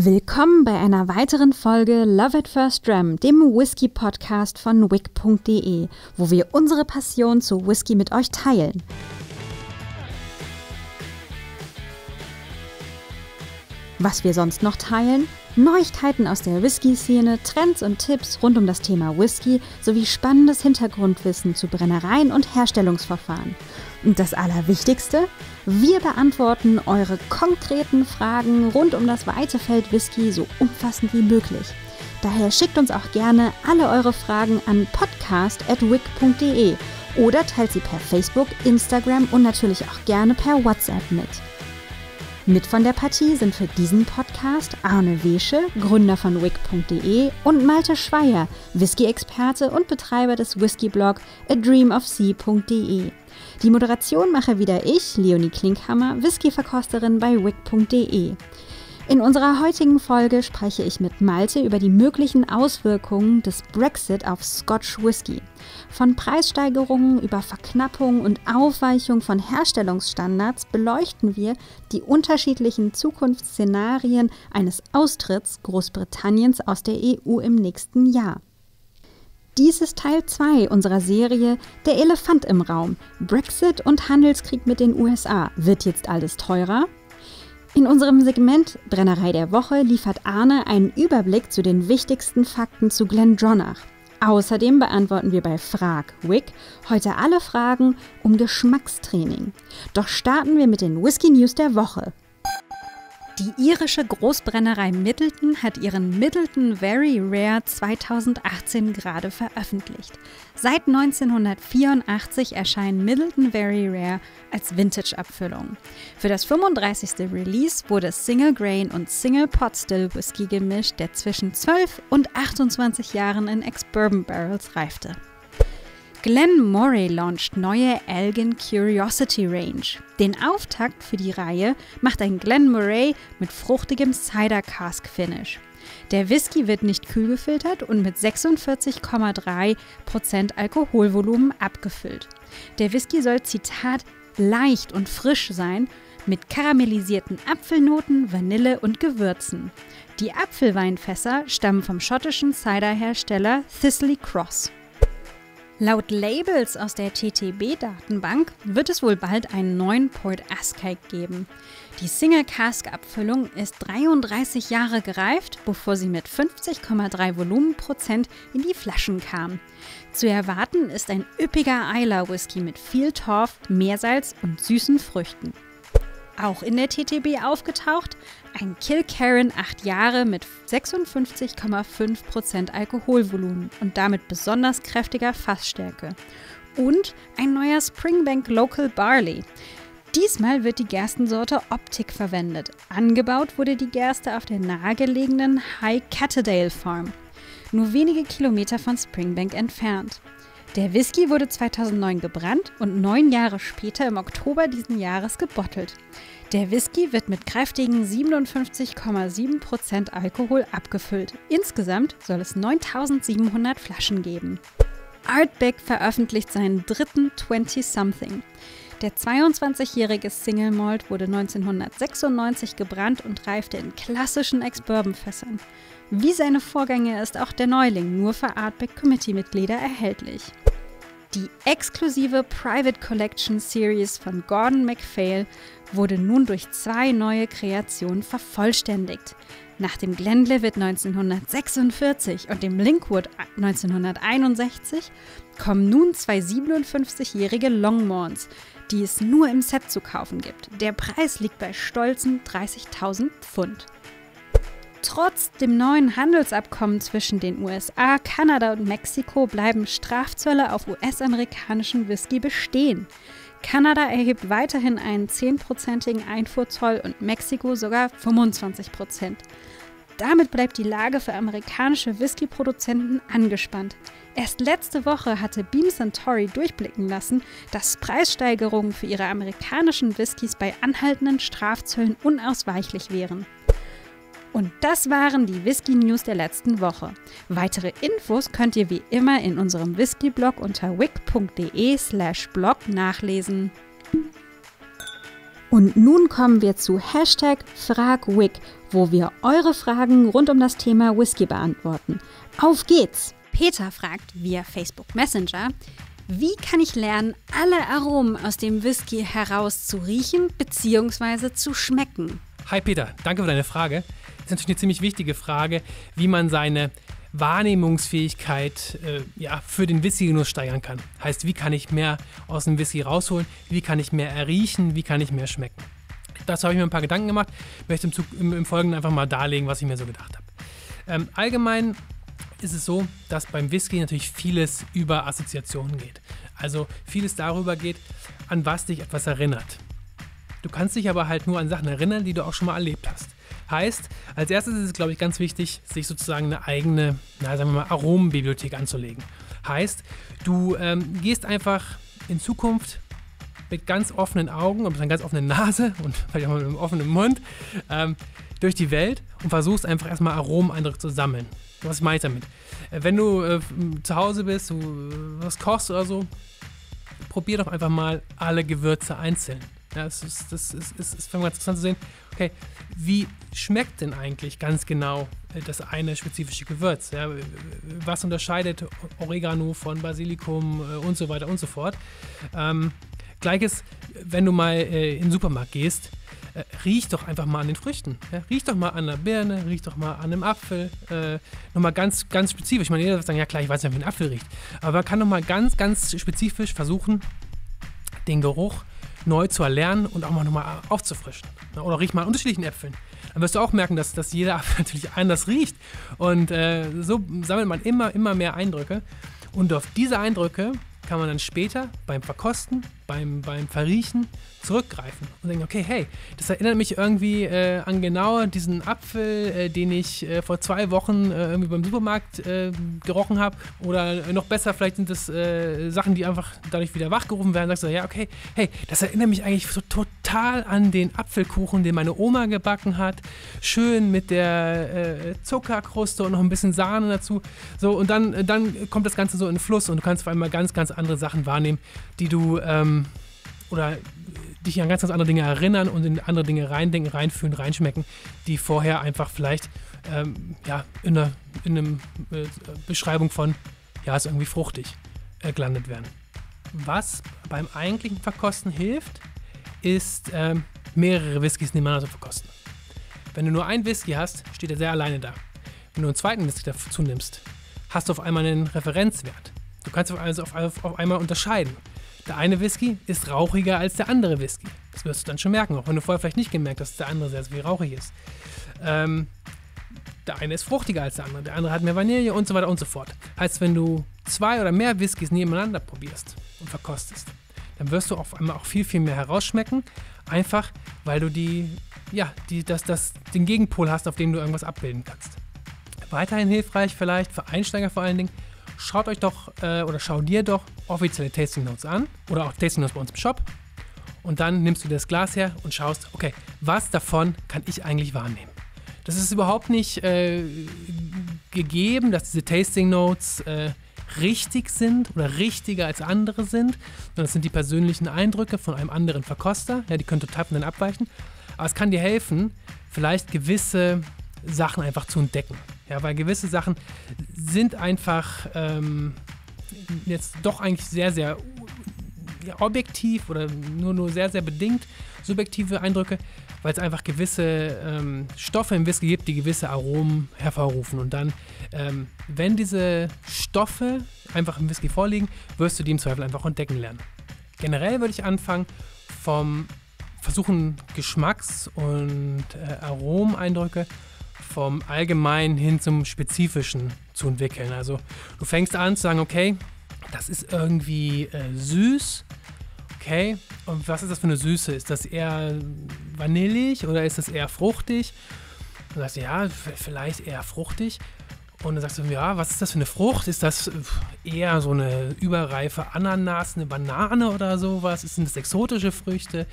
Willkommen bei einer weiteren Folge Love at First Dram, dem Whisky-Podcast von wick.de, wo wir unsere Passion zu Whisky mit euch teilen. Was wir sonst noch teilen? Neuigkeiten aus der Whisky-Szene, Trends und Tipps rund um das Thema Whisky sowie spannendes Hintergrundwissen zu Brennereien und Herstellungsverfahren. Und das Allerwichtigste, wir beantworten eure konkreten Fragen rund um das weite Feld Whisky so umfassend wie möglich. Daher schickt uns auch gerne alle eure Fragen an podcast.wick.de oder teilt sie per Facebook, Instagram und natürlich auch gerne per WhatsApp mit. Mit von der Partie sind für diesen Podcast Arne Wesche, Gründer von Wick.de und Malte Schweier, Whisky-Experte und Betreiber des Whisky-Blog A die Moderation mache wieder ich, Leonie Klinkhammer, Whiskyverkosterin bei wick.de. In unserer heutigen Folge spreche ich mit Malte über die möglichen Auswirkungen des Brexit auf Scotch Whisky. Von Preissteigerungen über Verknappung und Aufweichung von Herstellungsstandards beleuchten wir die unterschiedlichen Zukunftsszenarien eines Austritts Großbritanniens aus der EU im nächsten Jahr. Dies ist Teil 2 unserer Serie Der Elefant im Raum. Brexit und Handelskrieg mit den USA. Wird jetzt alles teurer? In unserem Segment Brennerei der Woche liefert Arne einen Überblick zu den wichtigsten Fakten zu Glendronach. Außerdem beantworten wir bei Frag Wick heute alle Fragen um Geschmackstraining. Doch starten wir mit den Whisky News der Woche. Die irische Großbrennerei Middleton hat ihren Middleton Very Rare 2018 gerade veröffentlicht. Seit 1984 erscheinen Middleton Very Rare als Vintage-Abfüllung. Für das 35. Release wurde Single Grain und Single Pot Still Whisky gemischt, der zwischen 12 und 28 Jahren in Ex-Bourbon Barrels reifte. Glenn Moray launcht neue Elgin Curiosity Range. Den Auftakt für die Reihe macht ein Glenn Moray mit fruchtigem Cider Cask Finish. Der Whisky wird nicht kühl gefiltert und mit 46,3% Alkoholvolumen abgefüllt. Der Whisky soll, Zitat, leicht und frisch sein, mit karamellisierten Apfelnoten, Vanille und Gewürzen. Die Apfelweinfässer stammen vom schottischen Cider-Hersteller Thistley Cross. Laut Labels aus der TTB-Datenbank wird es wohl bald einen neuen Port ASCII geben. Die Single Cask Abfüllung ist 33 Jahre gereift, bevor sie mit 50,3 Volumenprozent in die Flaschen kam. Zu erwarten ist ein üppiger Eiler Whisky mit viel Torf, Meersalz und süßen Früchten auch in der TTB aufgetaucht, ein Kilkerran 8 Jahre mit 56,5% Alkoholvolumen und damit besonders kräftiger Fassstärke. Und ein neuer Springbank Local Barley. Diesmal wird die Gerstensorte Optik verwendet. Angebaut wurde die Gerste auf der nahegelegenen High Catterdale Farm, nur wenige Kilometer von Springbank entfernt. Der Whisky wurde 2009 gebrannt und neun Jahre später im Oktober diesen Jahres gebottelt. Der Whisky wird mit kräftigen 57,7% Alkohol abgefüllt. Insgesamt soll es 9700 Flaschen geben. Artback veröffentlicht seinen dritten 20-Something. Der 22-jährige Single Malt wurde 1996 gebrannt und reifte in klassischen Ex-Bourbon-Fässern. Wie seine Vorgänge ist auch der Neuling nur für Artback Committee-Mitglieder erhältlich. Die exklusive Private Collection Series von Gordon MacPhail wurde nun durch zwei neue Kreationen vervollständigt. Nach dem Glenlivet 1946 und dem Linkwood 1961 kommen nun zwei 57-jährige Longmorns, die es nur im Set zu kaufen gibt. Der Preis liegt bei stolzen 30.000 Pfund. Trotz dem neuen Handelsabkommen zwischen den USA, Kanada und Mexiko bleiben Strafzölle auf US-amerikanischen Whisky bestehen. Kanada erhebt weiterhin einen 10-prozentigen Einfuhrzoll und Mexiko sogar 25 Prozent. Damit bleibt die Lage für amerikanische Whisky-Produzenten angespannt. Erst letzte Woche hatte Beam Suntory durchblicken lassen, dass Preissteigerungen für ihre amerikanischen Whiskys bei anhaltenden Strafzöllen unausweichlich wären. Und das waren die Whisky News der letzten Woche. Weitere Infos könnt ihr wie immer in unserem Whisky-Blog unter wick.de/slash blog nachlesen. Und nun kommen wir zu Hashtag FragWick, wo wir eure Fragen rund um das Thema Whisky beantworten. Auf geht's! Peter fragt via Facebook Messenger, wie kann ich lernen, alle Aromen aus dem Whisky heraus zu riechen bzw. zu schmecken? Hi Peter, danke für deine Frage ist natürlich eine ziemlich wichtige Frage, wie man seine Wahrnehmungsfähigkeit äh, ja, für den Whisky-Genuss steigern kann. Heißt, wie kann ich mehr aus dem Whisky rausholen, wie kann ich mehr erriechen, wie kann ich mehr schmecken. Dazu habe ich mir ein paar Gedanken gemacht, möchte im, Zug, im, im Folgenden einfach mal darlegen, was ich mir so gedacht habe. Ähm, allgemein ist es so, dass beim Whisky natürlich vieles über Assoziationen geht. Also vieles darüber geht, an was dich etwas erinnert. Du kannst dich aber halt nur an Sachen erinnern, die du auch schon mal erlebt hast. Heißt, als erstes ist es, glaube ich, ganz wichtig, sich sozusagen eine eigene, na, sagen wir mal, Aromenbibliothek anzulegen. Heißt, du ähm, gehst einfach in Zukunft mit ganz offenen Augen mit einer ganz offenen Nase und vielleicht auch mit einem offenen Mund ähm, durch die Welt und versuchst einfach erstmal Aromeneindrücke zu sammeln. Was meine ich damit? Äh, wenn du äh, zu Hause bist, du äh, was kochst oder so, probier doch einfach mal alle Gewürze einzeln. Ja, es ist, das ist, ist, ist ganz interessant zu sehen, okay, wie schmeckt denn eigentlich ganz genau äh, das eine spezifische Gewürz? Ja? Was unterscheidet Oregano von Basilikum äh, und so weiter und so fort? Ähm, Gleiches, wenn du mal äh, in den Supermarkt gehst, äh, riech doch einfach mal an den Früchten. Ja? Riech doch mal an einer Birne, riech doch mal an einem Apfel. Äh, nochmal ganz, ganz spezifisch. Ich meine, jeder wird sagen, ja klar, ich weiß nicht, wie ein Apfel riecht. Aber man kann nochmal ganz, ganz spezifisch versuchen, den Geruch äh, neu zu erlernen und auch mal nochmal aufzufrischen. Oder riech mal an unterschiedlichen Äpfeln. Dann wirst du auch merken, dass, dass jeder Apfel natürlich anders riecht. Und äh, so sammelt man immer, immer mehr Eindrücke. Und auf diese Eindrücke kann man dann später beim Verkosten, beim, beim Verriechen zurückgreifen und denken, okay, hey, das erinnert mich irgendwie äh, an genau diesen Apfel, äh, den ich äh, vor zwei Wochen äh, irgendwie beim Supermarkt äh, gerochen habe. Oder äh, noch besser, vielleicht sind das Sachen, die einfach dadurch wieder wachgerufen werden. Sagst du, ja, okay, hey, das erinnert mich eigentlich so total an den Apfelkuchen, den meine Oma gebacken hat. Schön mit der Zuckerkruste und noch ein bisschen Sahne dazu. So, und dann, dann kommt das Ganze so in den Fluss und du kannst auf einmal ganz, ganz andere Sachen wahrnehmen, die du ähm, oder dich an ganz, ganz andere Dinge erinnern und in andere Dinge reindenken, reinfühlen, reinschmecken, die vorher einfach vielleicht ähm, ja, in einer, in einer äh, Beschreibung von, ja, ist irgendwie fruchtig äh, gelandet werden. Was beim eigentlichen Verkosten hilft, ist ähm, mehrere Whiskys nebeneinander zu verkosten. Wenn du nur einen Whisky hast, steht er sehr alleine da. Wenn du einen zweiten Whisky dazu nimmst, hast du auf einmal einen Referenzwert. Du kannst auf, auf, auf einmal unterscheiden. Der eine Whisky ist rauchiger als der andere Whisky. Das wirst du dann schon merken, auch wenn du vorher vielleicht nicht gemerkt hast, dass der andere sehr, sehr viel rauchig ist. Ähm, der eine ist fruchtiger als der andere, der andere hat mehr Vanille und so weiter und so fort. Heißt, wenn du zwei oder mehr Whiskys nebeneinander probierst und verkostest, dann wirst du auf einmal auch viel, viel mehr herausschmecken, einfach weil du die, ja, die, das, das, den Gegenpol hast, auf dem du irgendwas abbilden kannst. Weiterhin hilfreich vielleicht für Einsteiger vor allen Dingen, schaut euch doch äh, oder schau dir doch offizielle Tasting Notes an oder auch Tasting Notes bei uns im Shop. Und dann nimmst du das Glas her und schaust, okay, was davon kann ich eigentlich wahrnehmen? Das ist überhaupt nicht äh, gegeben, dass diese Tasting Notes äh, richtig sind oder richtiger als andere sind. Und das sind die persönlichen Eindrücke von einem anderen Verkoster. Ja, die können total von denen abweichen. Aber es kann dir helfen, vielleicht gewisse Sachen einfach zu entdecken. Ja, weil gewisse Sachen sind einfach ähm, jetzt doch eigentlich sehr, sehr objektiv oder nur, nur sehr, sehr bedingt subjektive Eindrücke, weil es einfach gewisse ähm, Stoffe im Whisky gibt, die gewisse Aromen hervorrufen. Und dann, ähm, wenn diese Stoffe einfach im Whisky vorliegen, wirst du die im Zweifel einfach entdecken lernen. Generell würde ich anfangen vom Versuchen, Geschmacks- und äh, Aromeneindrücke vom Allgemeinen hin zum Spezifischen zu entwickeln. Also du fängst an zu sagen, okay, das ist irgendwie äh, süß. Okay, und was ist das für eine Süße? Ist das eher vanillig oder ist das eher fruchtig? Und sagst du, ja, vielleicht eher fruchtig. Und dann sagst du, ja, was ist das für eine Frucht? Ist das eher so eine überreife Ananas, eine Banane oder sowas? Sind das exotische Früchte?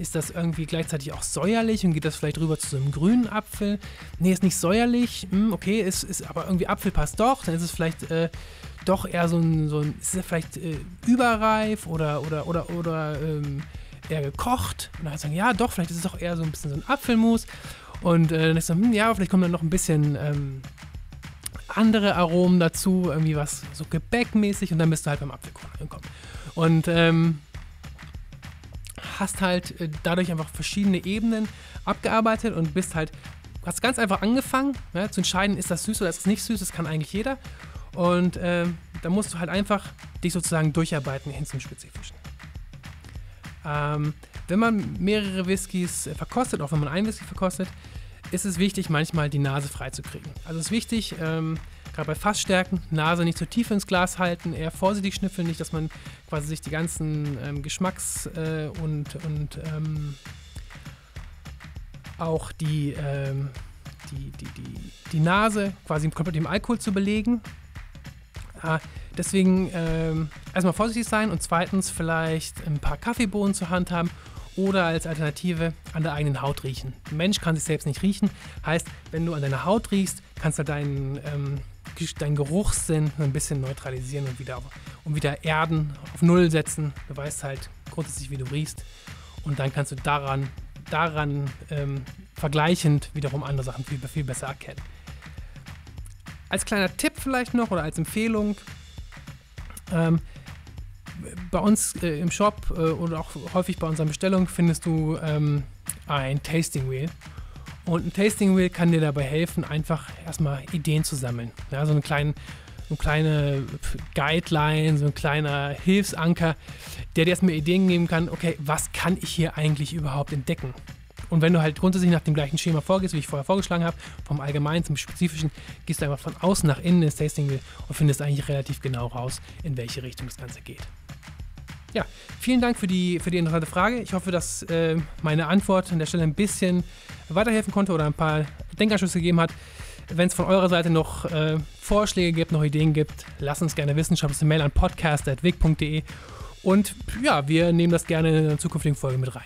ist das irgendwie gleichzeitig auch säuerlich und geht das vielleicht rüber zu so einem grünen Apfel? Nee, ist nicht säuerlich, hm, okay, ist, ist aber irgendwie Apfel passt doch, dann ist es vielleicht äh, doch eher so ein, so ein ist es vielleicht äh, überreif oder, oder, oder, oder ähm, eher gekocht? Und dann sagen, ja doch, vielleicht ist es doch eher so ein bisschen so ein Apfelmus. Und äh, dann ist so, hm, ja, vielleicht kommt dann noch ein bisschen... Ähm, andere Aromen dazu, irgendwie was so gebäckmäßig und dann bist du halt beim Apfelkuchen angekommen. Und ähm, hast halt äh, dadurch einfach verschiedene Ebenen abgearbeitet und bist halt, hast ganz einfach angefangen ja, ne, zu entscheiden, ist das süß oder ist das nicht süß, das kann eigentlich jeder. Und äh, da musst du halt einfach dich sozusagen durcharbeiten hin zum Spezifischen. Ähm, wenn man mehrere Whiskys äh, verkostet, auch wenn man einen Whisky verkostet, ist es wichtig, manchmal die Nase freizukriegen. Also es ist wichtig, ähm, gerade bei Fassstärken, Nase nicht zu tief ins Glas halten, eher vorsichtig schnüffeln, nicht, dass man quasi sich die ganzen ähm, Geschmacks- äh, und, und ähm, auch die, ähm, die, die, die, die Nase quasi komplett dem Alkohol zu belegen. Ah, deswegen ähm, erstmal vorsichtig sein und zweitens vielleicht ein paar Kaffeebohnen zur Hand haben oder als Alternative an der eigenen Haut riechen. Ein Mensch kann sich selbst nicht riechen. Heißt, wenn du an deiner Haut riechst, kannst du deinen ähm, deinen Geruchssinn ein bisschen neutralisieren und wieder, und wieder erden, auf Null setzen. Du weißt halt grundsätzlich, wie du riechst. Und dann kannst du daran, daran ähm, vergleichend wiederum andere Sachen viel, viel besser erkennen. Als kleiner Tipp vielleicht noch oder als Empfehlung, ähm, bei uns äh, im Shop äh, oder auch häufig bei unseren Bestellungen findest du ähm, ein Tasting Wheel. Und ein Tasting Wheel kann dir dabei helfen, einfach erstmal Ideen zu sammeln. Ja, so einen kleinen eine kleine Guideline, so ein kleiner Hilfsanker, der dir erstmal Ideen geben kann, okay, was kann ich hier eigentlich überhaupt entdecken? Und wenn du halt grundsätzlich nach dem gleichen Schema vorgehst, wie ich vorher vorgeschlagen habe, vom Allgemeinen zum Spezifischen, gehst du einfach von außen nach innen ins Tasting Wheel und findest eigentlich relativ genau raus, in welche Richtung das Ganze geht. Ja, vielen Dank für die, für die interessante Frage. Ich hoffe, dass äh, meine Antwort an der Stelle ein bisschen weiterhelfen konnte oder ein paar Denkanschlüsse gegeben hat. Wenn es von eurer Seite noch äh, Vorschläge gibt, noch Ideen gibt, lasst uns gerne wissen. Schreibt uns eine Mail an podcast.wig.de und ja, wir nehmen das gerne in einer zukünftigen Folge mit rein.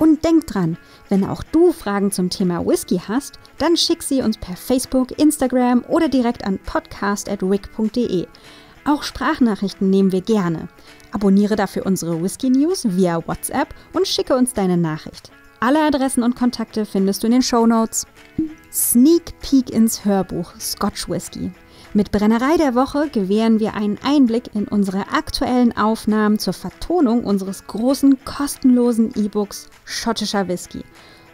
Und denk dran, wenn auch du Fragen zum Thema Whisky hast, dann schick sie uns per Facebook, Instagram oder direkt an podcast.wig.de. Auch Sprachnachrichten nehmen wir gerne. Abonniere dafür unsere Whisky News via WhatsApp und schicke uns deine Nachricht. Alle Adressen und Kontakte findest du in den Show Notes. Sneak Peek ins Hörbuch Scotch Whisky. Mit Brennerei der Woche gewähren wir einen Einblick in unsere aktuellen Aufnahmen zur Vertonung unseres großen kostenlosen E-Books Schottischer Whisky.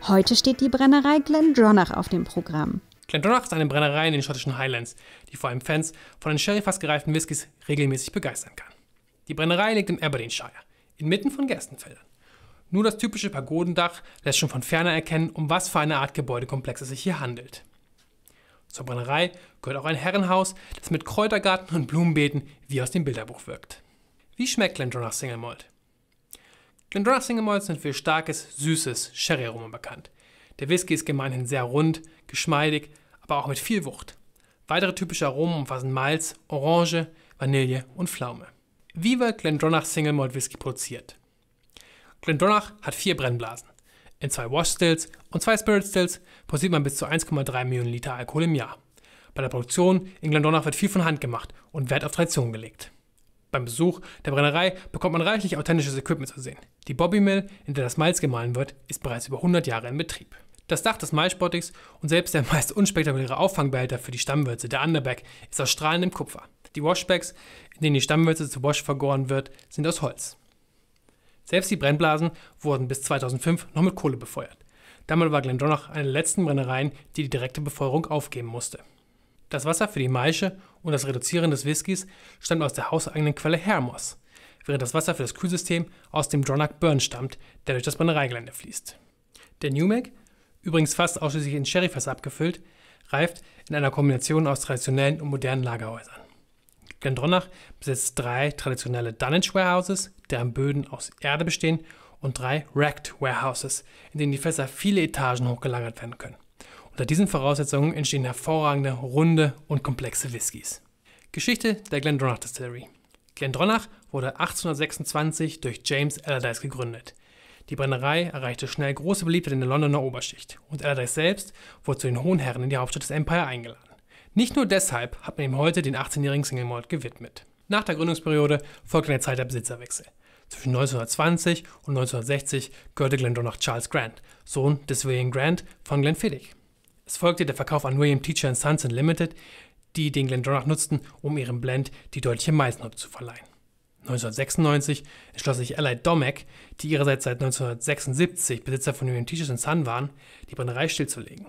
Heute steht die Brennerei Glendronach auf dem Programm. Glendronach ist eine Brennerei in den schottischen Highlands, die vor allem Fans von den sherry gereiften Whiskys regelmäßig begeistern kann. Die Brennerei liegt im Aberdeenshire, inmitten von Gerstenfeldern. Nur das typische Pagodendach lässt schon von ferner erkennen, um was für eine Art Gebäudekomplex es sich hier handelt. Zur Brennerei gehört auch ein Herrenhaus, das mit Kräutergarten und Blumenbeeten wie aus dem Bilderbuch wirkt. Wie schmeckt Glendronach Single Malt? Glendronach Single Malts sind für starkes, süßes Sherry-Aroma bekannt. Der Whisky ist gemeinhin sehr rund, geschmeidig, aber auch mit viel Wucht. Weitere typische Aromen umfassen Malz, Orange, Vanille und Pflaume. Wie wird Glendronach Single Malt Whisky produziert? Glendronach hat vier Brennblasen. In zwei Wash Stills und zwei Spirit Stills produziert man bis zu 1,3 Millionen Liter Alkohol im Jahr. Bei der Produktion in Glendronach wird viel von Hand gemacht und Wert auf Tradition gelegt. Beim Besuch der Brennerei bekommt man reichlich authentisches Equipment zu sehen. Die Bobby Mill, in der das Malz gemahlen wird, ist bereits über 100 Jahre in Betrieb. Das Dach des Maisportigs und selbst der meist unspektakuläre Auffangbehälter für die Stammwürze, der Underback, ist aus strahlendem Kupfer. Die Washbacks, in denen die Stammwürze zu Wash vergoren wird, sind aus Holz. Selbst die Brennblasen wurden bis 2005 noch mit Kohle befeuert. Damals war Glendronach eine der letzten Brennereien, die die direkte Befeuerung aufgeben musste. Das Wasser für die Maische und das Reduzieren des Whiskys stammt aus der hauseigenen Quelle Hermos, während das Wasser für das Kühlsystem aus dem Dronach Burn stammt, der durch das Brennereigelände fließt. Der Newmac übrigens fast ausschließlich in Sherryfass abgefüllt, reift in einer Kombination aus traditionellen und modernen Lagerhäusern. Glendronach besitzt drei traditionelle Dunnage Warehouses, deren Böden aus Erde bestehen, und drei Racked Warehouses, in denen die Fässer viele Etagen hochgelagert werden können. Unter diesen Voraussetzungen entstehen hervorragende, runde und komplexe Whiskys. Geschichte der Glendronach Distillery. Glendronach wurde 1826 durch James Allardyce gegründet. Die Brennerei erreichte schnell große Beliebtheit in der Londoner Oberschicht und Allardyce selbst wurde zu den hohen Herren in die Hauptstadt des Empire eingeladen. Nicht nur deshalb hat man ihm heute den 18-jährigen Single Malt gewidmet. Nach der Gründungsperiode folgte eine Zeit der Besitzerwechsel. Zwischen 1920 und 1960 gehörte Glendronach Charles Grant, Sohn des William Grant von Glenfiddich. Es folgte der Verkauf an William Teacher Sons Limited, die den Glendronach nutzten, um ihrem Blend die deutliche Meisenhütte zu verleihen. 1996 entschloss sich Allied Domecq, die ihrerseits seit 1976 Besitzer von Union T-Shirts Sun waren, die Brennerei stillzulegen.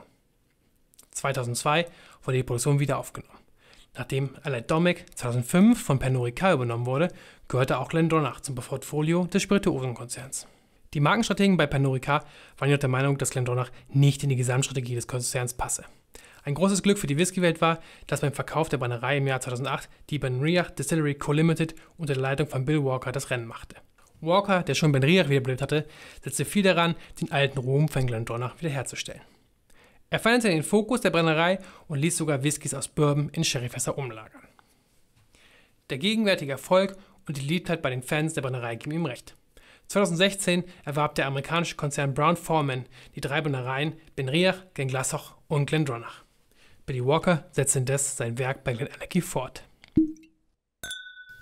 2002 wurde die Produktion wieder aufgenommen. Nachdem Allied Domecq 2005 von Pernod Ricard übernommen wurde, gehörte auch Glendronach zum Portfolio des Spirituosenkonzerns. Die Markenstrategen bei Pernod Ricard waren jedoch der Meinung, dass Glendronach nicht in die Gesamtstrategie des Konzerns passe. Ein großes Glück für die Whiskywelt war, dass beim Verkauf der Brennerei im Jahr 2008 die Benriach Distillery Co. Limited unter der Leitung von Bill Walker das Rennen machte. Walker, der schon Benriach wiederbelebt hatte, setzte viel daran, den alten Ruhm von Glendronach wiederherzustellen. Er veränderte den Fokus der Brennerei und ließ sogar Whiskys aus Bourbon in Sherryfässer umlagern. Der gegenwärtige Erfolg und die Liebheit bei den Fans der Brennerei geben ihm recht. 2016 erwarb der amerikanische Konzern Brown Foreman die drei Brennereien Benriach, Genglassoch und Glendronach. Billy Walker setzt indes sein Werk bei Glen Anarchy fort.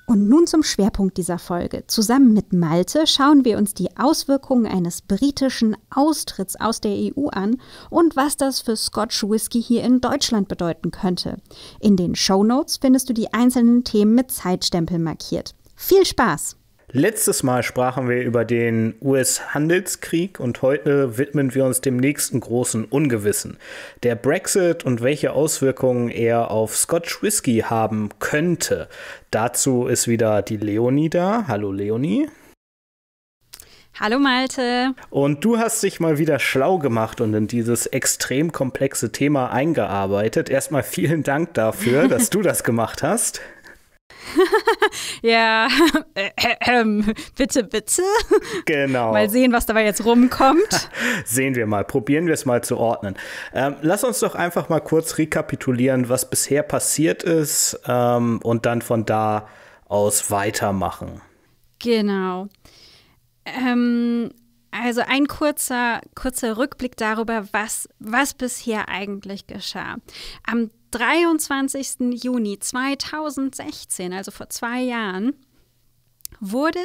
Und nun zum Schwerpunkt dieser Folge. Zusammen mit Malte schauen wir uns die Auswirkungen eines britischen Austritts aus der EU an und was das für Scotch Whisky hier in Deutschland bedeuten könnte. In den Show Notes findest du die einzelnen Themen mit Zeitstempel markiert. Viel Spaß! Letztes Mal sprachen wir über den US-Handelskrieg und heute widmen wir uns dem nächsten großen Ungewissen, der Brexit und welche Auswirkungen er auf Scotch Whisky haben könnte. Dazu ist wieder die Leonie da. Hallo Leonie. Hallo Malte. Und du hast dich mal wieder schlau gemacht und in dieses extrem komplexe Thema eingearbeitet. Erstmal vielen Dank dafür, dass du das gemacht hast. ja, bitte, bitte. Genau. Mal sehen, was dabei jetzt rumkommt. sehen wir mal, probieren wir es mal zu ordnen. Ähm, lass uns doch einfach mal kurz rekapitulieren, was bisher passiert ist ähm, und dann von da aus weitermachen. Genau. Ähm, also ein kurzer, kurzer Rückblick darüber, was, was bisher eigentlich geschah. Am 23. Juni 2016, also vor zwei Jahren, wurde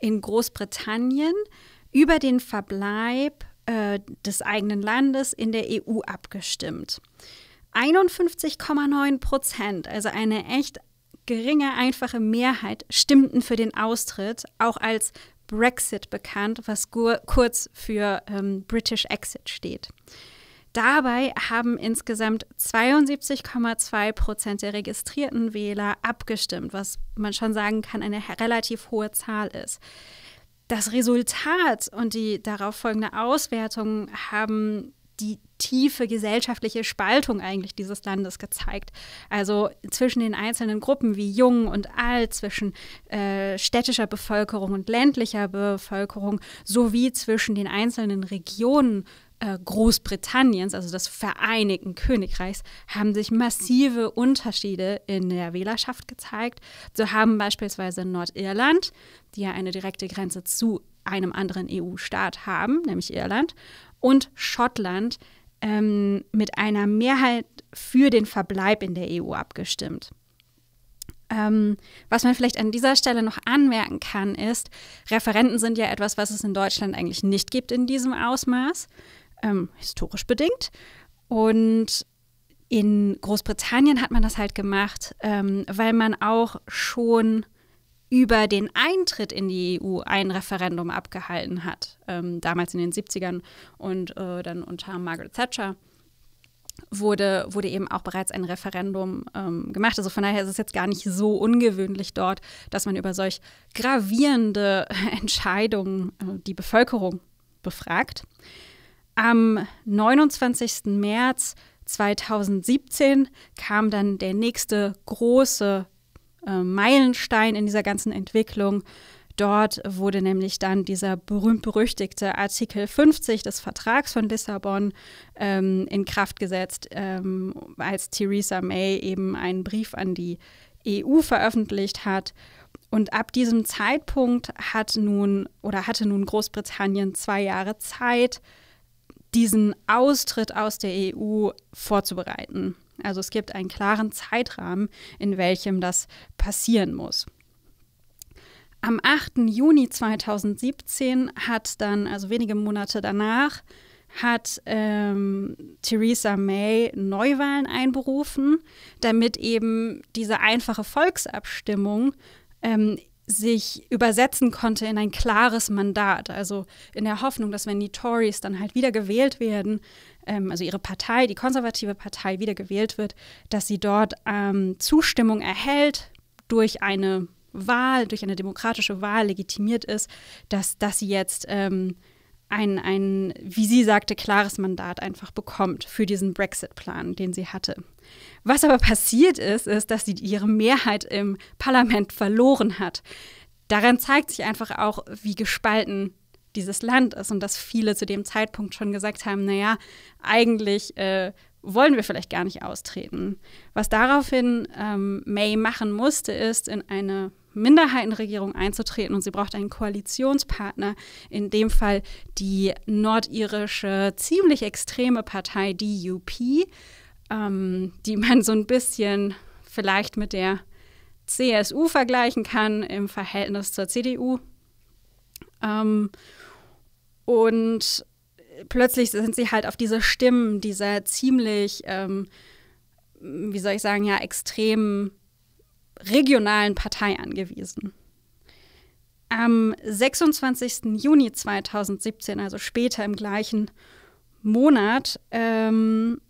in Großbritannien über den Verbleib äh, des eigenen Landes in der EU abgestimmt. 51,9 Prozent, also eine echt geringe, einfache Mehrheit, stimmten für den Austritt, auch als Brexit bekannt, was kurz für ähm, British Exit steht. Dabei haben insgesamt 72,2 Prozent der registrierten Wähler abgestimmt, was man schon sagen kann, eine relativ hohe Zahl ist. Das Resultat und die darauf folgende Auswertung haben die tiefe gesellschaftliche Spaltung eigentlich dieses Landes gezeigt. Also zwischen den einzelnen Gruppen wie jung und alt, zwischen äh, städtischer Bevölkerung und ländlicher Bevölkerung sowie zwischen den einzelnen Regionen äh, Großbritanniens, also des Vereinigten Königreichs, haben sich massive Unterschiede in der Wählerschaft gezeigt. So haben beispielsweise Nordirland, die ja eine direkte Grenze zu einem anderen EU-Staat haben, nämlich Irland, und Schottland ähm, mit einer Mehrheit für den Verbleib in der EU abgestimmt. Ähm, was man vielleicht an dieser Stelle noch anmerken kann, ist, Referenten sind ja etwas, was es in Deutschland eigentlich nicht gibt in diesem Ausmaß, ähm, historisch bedingt. Und in Großbritannien hat man das halt gemacht, ähm, weil man auch schon über den Eintritt in die EU ein Referendum abgehalten hat, ähm, damals in den 70ern und äh, dann unter Margaret Thatcher. Wurde, wurde eben auch bereits ein Referendum ähm, gemacht. Also von daher ist es jetzt gar nicht so ungewöhnlich dort, dass man über solch gravierende Entscheidungen äh, die Bevölkerung befragt. Am 29. März 2017 kam dann der nächste große äh, Meilenstein in dieser ganzen Entwicklung. Dort wurde nämlich dann dieser berühmt-berüchtigte Artikel 50 des Vertrags von Lissabon ähm, in Kraft gesetzt, ähm, als Theresa May eben einen Brief an die EU veröffentlicht hat. Und ab diesem Zeitpunkt hat nun oder hatte nun Großbritannien zwei Jahre Zeit, diesen Austritt aus der EU vorzubereiten. Also es gibt einen klaren Zeitrahmen, in welchem das passieren muss. Am 8. Juni 2017 hat dann, also wenige Monate danach, hat ähm, Theresa May Neuwahlen einberufen, damit eben diese einfache Volksabstimmung ähm, sich übersetzen konnte in ein klares Mandat. Also in der Hoffnung, dass wenn die Tories dann halt wieder gewählt werden, ähm, also ihre Partei, die konservative Partei, wiedergewählt wird, dass sie dort ähm, Zustimmung erhält durch eine Wahl, durch eine demokratische Wahl legitimiert ist, dass, dass sie jetzt ähm, ein, ein, wie sie sagte, klares Mandat einfach bekommt für diesen Brexit-Plan, den sie hatte. Was aber passiert ist, ist, dass sie ihre Mehrheit im Parlament verloren hat. Daran zeigt sich einfach auch, wie gespalten dieses Land ist und dass viele zu dem Zeitpunkt schon gesagt haben, naja, eigentlich äh, wollen wir vielleicht gar nicht austreten. Was daraufhin ähm, May machen musste, ist in eine Minderheitenregierung einzutreten und sie braucht einen Koalitionspartner, in dem Fall die nordirische, ziemlich extreme Partei DUP, ähm, die man so ein bisschen vielleicht mit der CSU vergleichen kann im Verhältnis zur CDU. Ähm, und plötzlich sind sie halt auf diese Stimmen dieser ziemlich, ähm, wie soll ich sagen, ja, extrem regionalen Partei angewiesen. Am 26. Juni 2017, also später im gleichen Monat, ähm,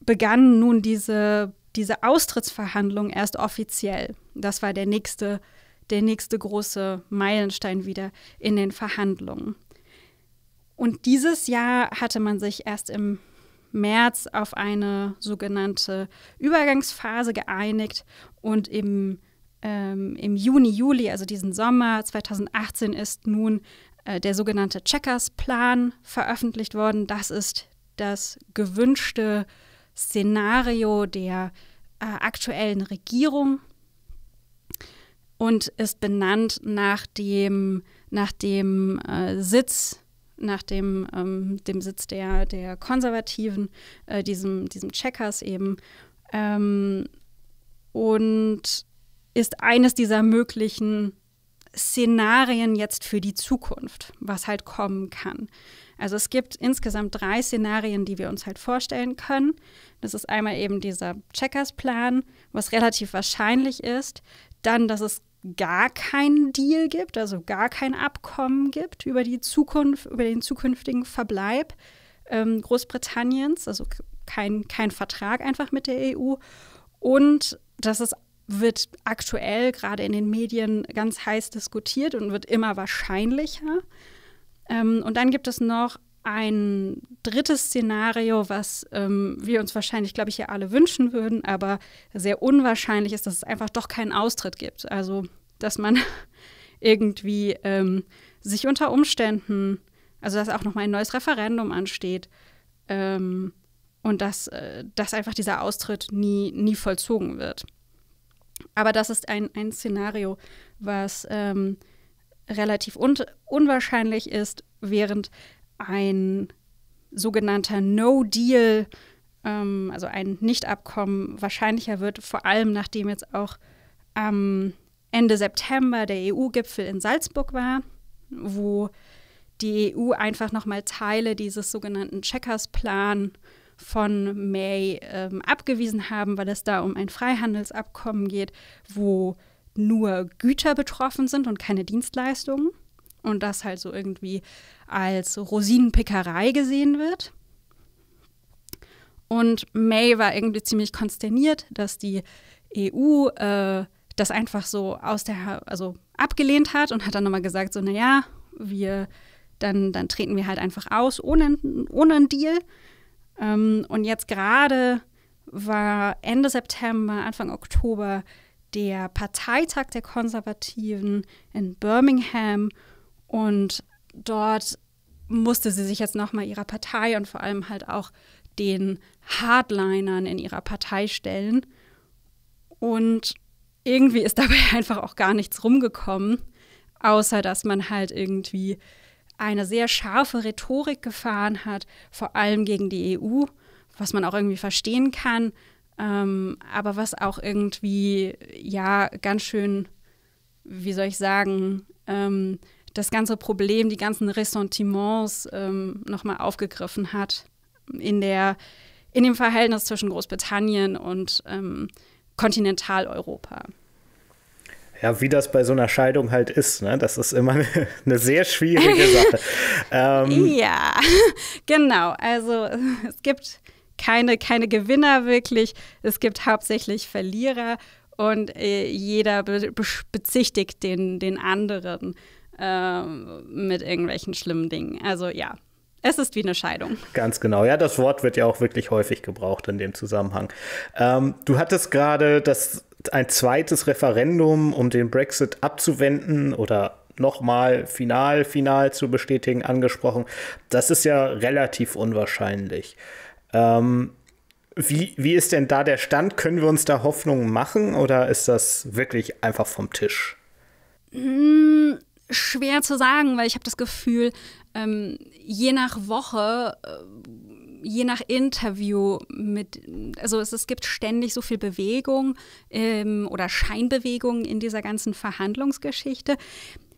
begannen nun diese, diese Austrittsverhandlungen erst offiziell. Das war der nächste der nächste große Meilenstein wieder in den Verhandlungen. Und dieses Jahr hatte man sich erst im März auf eine sogenannte Übergangsphase geeinigt und im, ähm, im Juni, Juli, also diesen Sommer 2018, ist nun äh, der sogenannte Checkers-Plan veröffentlicht worden. Das ist das gewünschte Szenario der äh, aktuellen Regierung und ist benannt nach dem, nach dem äh, Sitz nach dem, ähm, dem Sitz der, der Konservativen, äh, diesem, diesem Checkers eben, ähm, und ist eines dieser möglichen Szenarien jetzt für die Zukunft, was halt kommen kann. Also es gibt insgesamt drei Szenarien, die wir uns halt vorstellen können. Das ist einmal eben dieser Checkers-Plan, was relativ wahrscheinlich ist. Dann, dass es gar keinen Deal gibt, also gar kein Abkommen gibt über die Zukunft, über den zukünftigen Verbleib ähm, Großbritanniens, also kein, kein Vertrag einfach mit der EU. Und das ist, wird aktuell gerade in den Medien ganz heiß diskutiert und wird immer wahrscheinlicher. Ähm, und dann gibt es noch ein drittes Szenario, was ähm, wir uns wahrscheinlich, glaube ich, ja alle wünschen würden, aber sehr unwahrscheinlich ist, dass es einfach doch keinen Austritt gibt. Also, dass man irgendwie ähm, sich unter Umständen, also dass auch nochmal ein neues Referendum ansteht ähm, und dass, äh, dass einfach dieser Austritt nie, nie vollzogen wird. Aber das ist ein, ein Szenario, was ähm, relativ un unwahrscheinlich ist, während ein sogenannter No-Deal, ähm, also ein Nichtabkommen, wahrscheinlicher wird, vor allem nachdem jetzt auch am Ende September der EU-Gipfel in Salzburg war, wo die EU einfach nochmal Teile dieses sogenannten Checkers-Plan von May ähm, abgewiesen haben, weil es da um ein Freihandelsabkommen geht, wo nur Güter betroffen sind und keine Dienstleistungen und das halt so irgendwie als Rosinenpickerei gesehen wird. Und May war irgendwie ziemlich konsterniert, dass die EU äh, das einfach so aus der, also abgelehnt hat und hat dann nochmal gesagt, so, naja, wir, dann, dann treten wir halt einfach aus, ohne, ohne einen Deal. Ähm, und jetzt gerade war Ende September, Anfang Oktober der Parteitag der Konservativen in Birmingham und dort musste sie sich jetzt nochmal ihrer Partei und vor allem halt auch den Hardlinern in ihrer Partei stellen. Und irgendwie ist dabei einfach auch gar nichts rumgekommen, außer dass man halt irgendwie eine sehr scharfe Rhetorik gefahren hat, vor allem gegen die EU, was man auch irgendwie verstehen kann, ähm, aber was auch irgendwie, ja, ganz schön, wie soll ich sagen, ähm, das ganze Problem, die ganzen Ressentiments ähm, nochmal aufgegriffen hat in, der, in dem Verhältnis zwischen Großbritannien und ähm, Kontinentaleuropa. Ja, wie das bei so einer Scheidung halt ist, ne? Das ist immer eine, eine sehr schwierige Sache. ähm. Ja, genau. Also es gibt keine, keine Gewinner wirklich. Es gibt hauptsächlich Verlierer und äh, jeder be bezichtigt den, den anderen ähm, mit irgendwelchen schlimmen Dingen. Also ja, es ist wie eine Scheidung. Ganz genau. Ja, das Wort wird ja auch wirklich häufig gebraucht in dem Zusammenhang. Ähm, du hattest gerade das ein zweites Referendum, um den Brexit abzuwenden oder nochmal final, final zu bestätigen, angesprochen. Das ist ja relativ unwahrscheinlich. Ähm, wie, wie ist denn da der Stand? Können wir uns da Hoffnungen machen oder ist das wirklich einfach vom Tisch? Mmh schwer zu sagen, weil ich habe das Gefühl, ähm, je nach Woche, äh, je nach Interview mit, also es, es gibt ständig so viel Bewegung ähm, oder Scheinbewegung in dieser ganzen Verhandlungsgeschichte.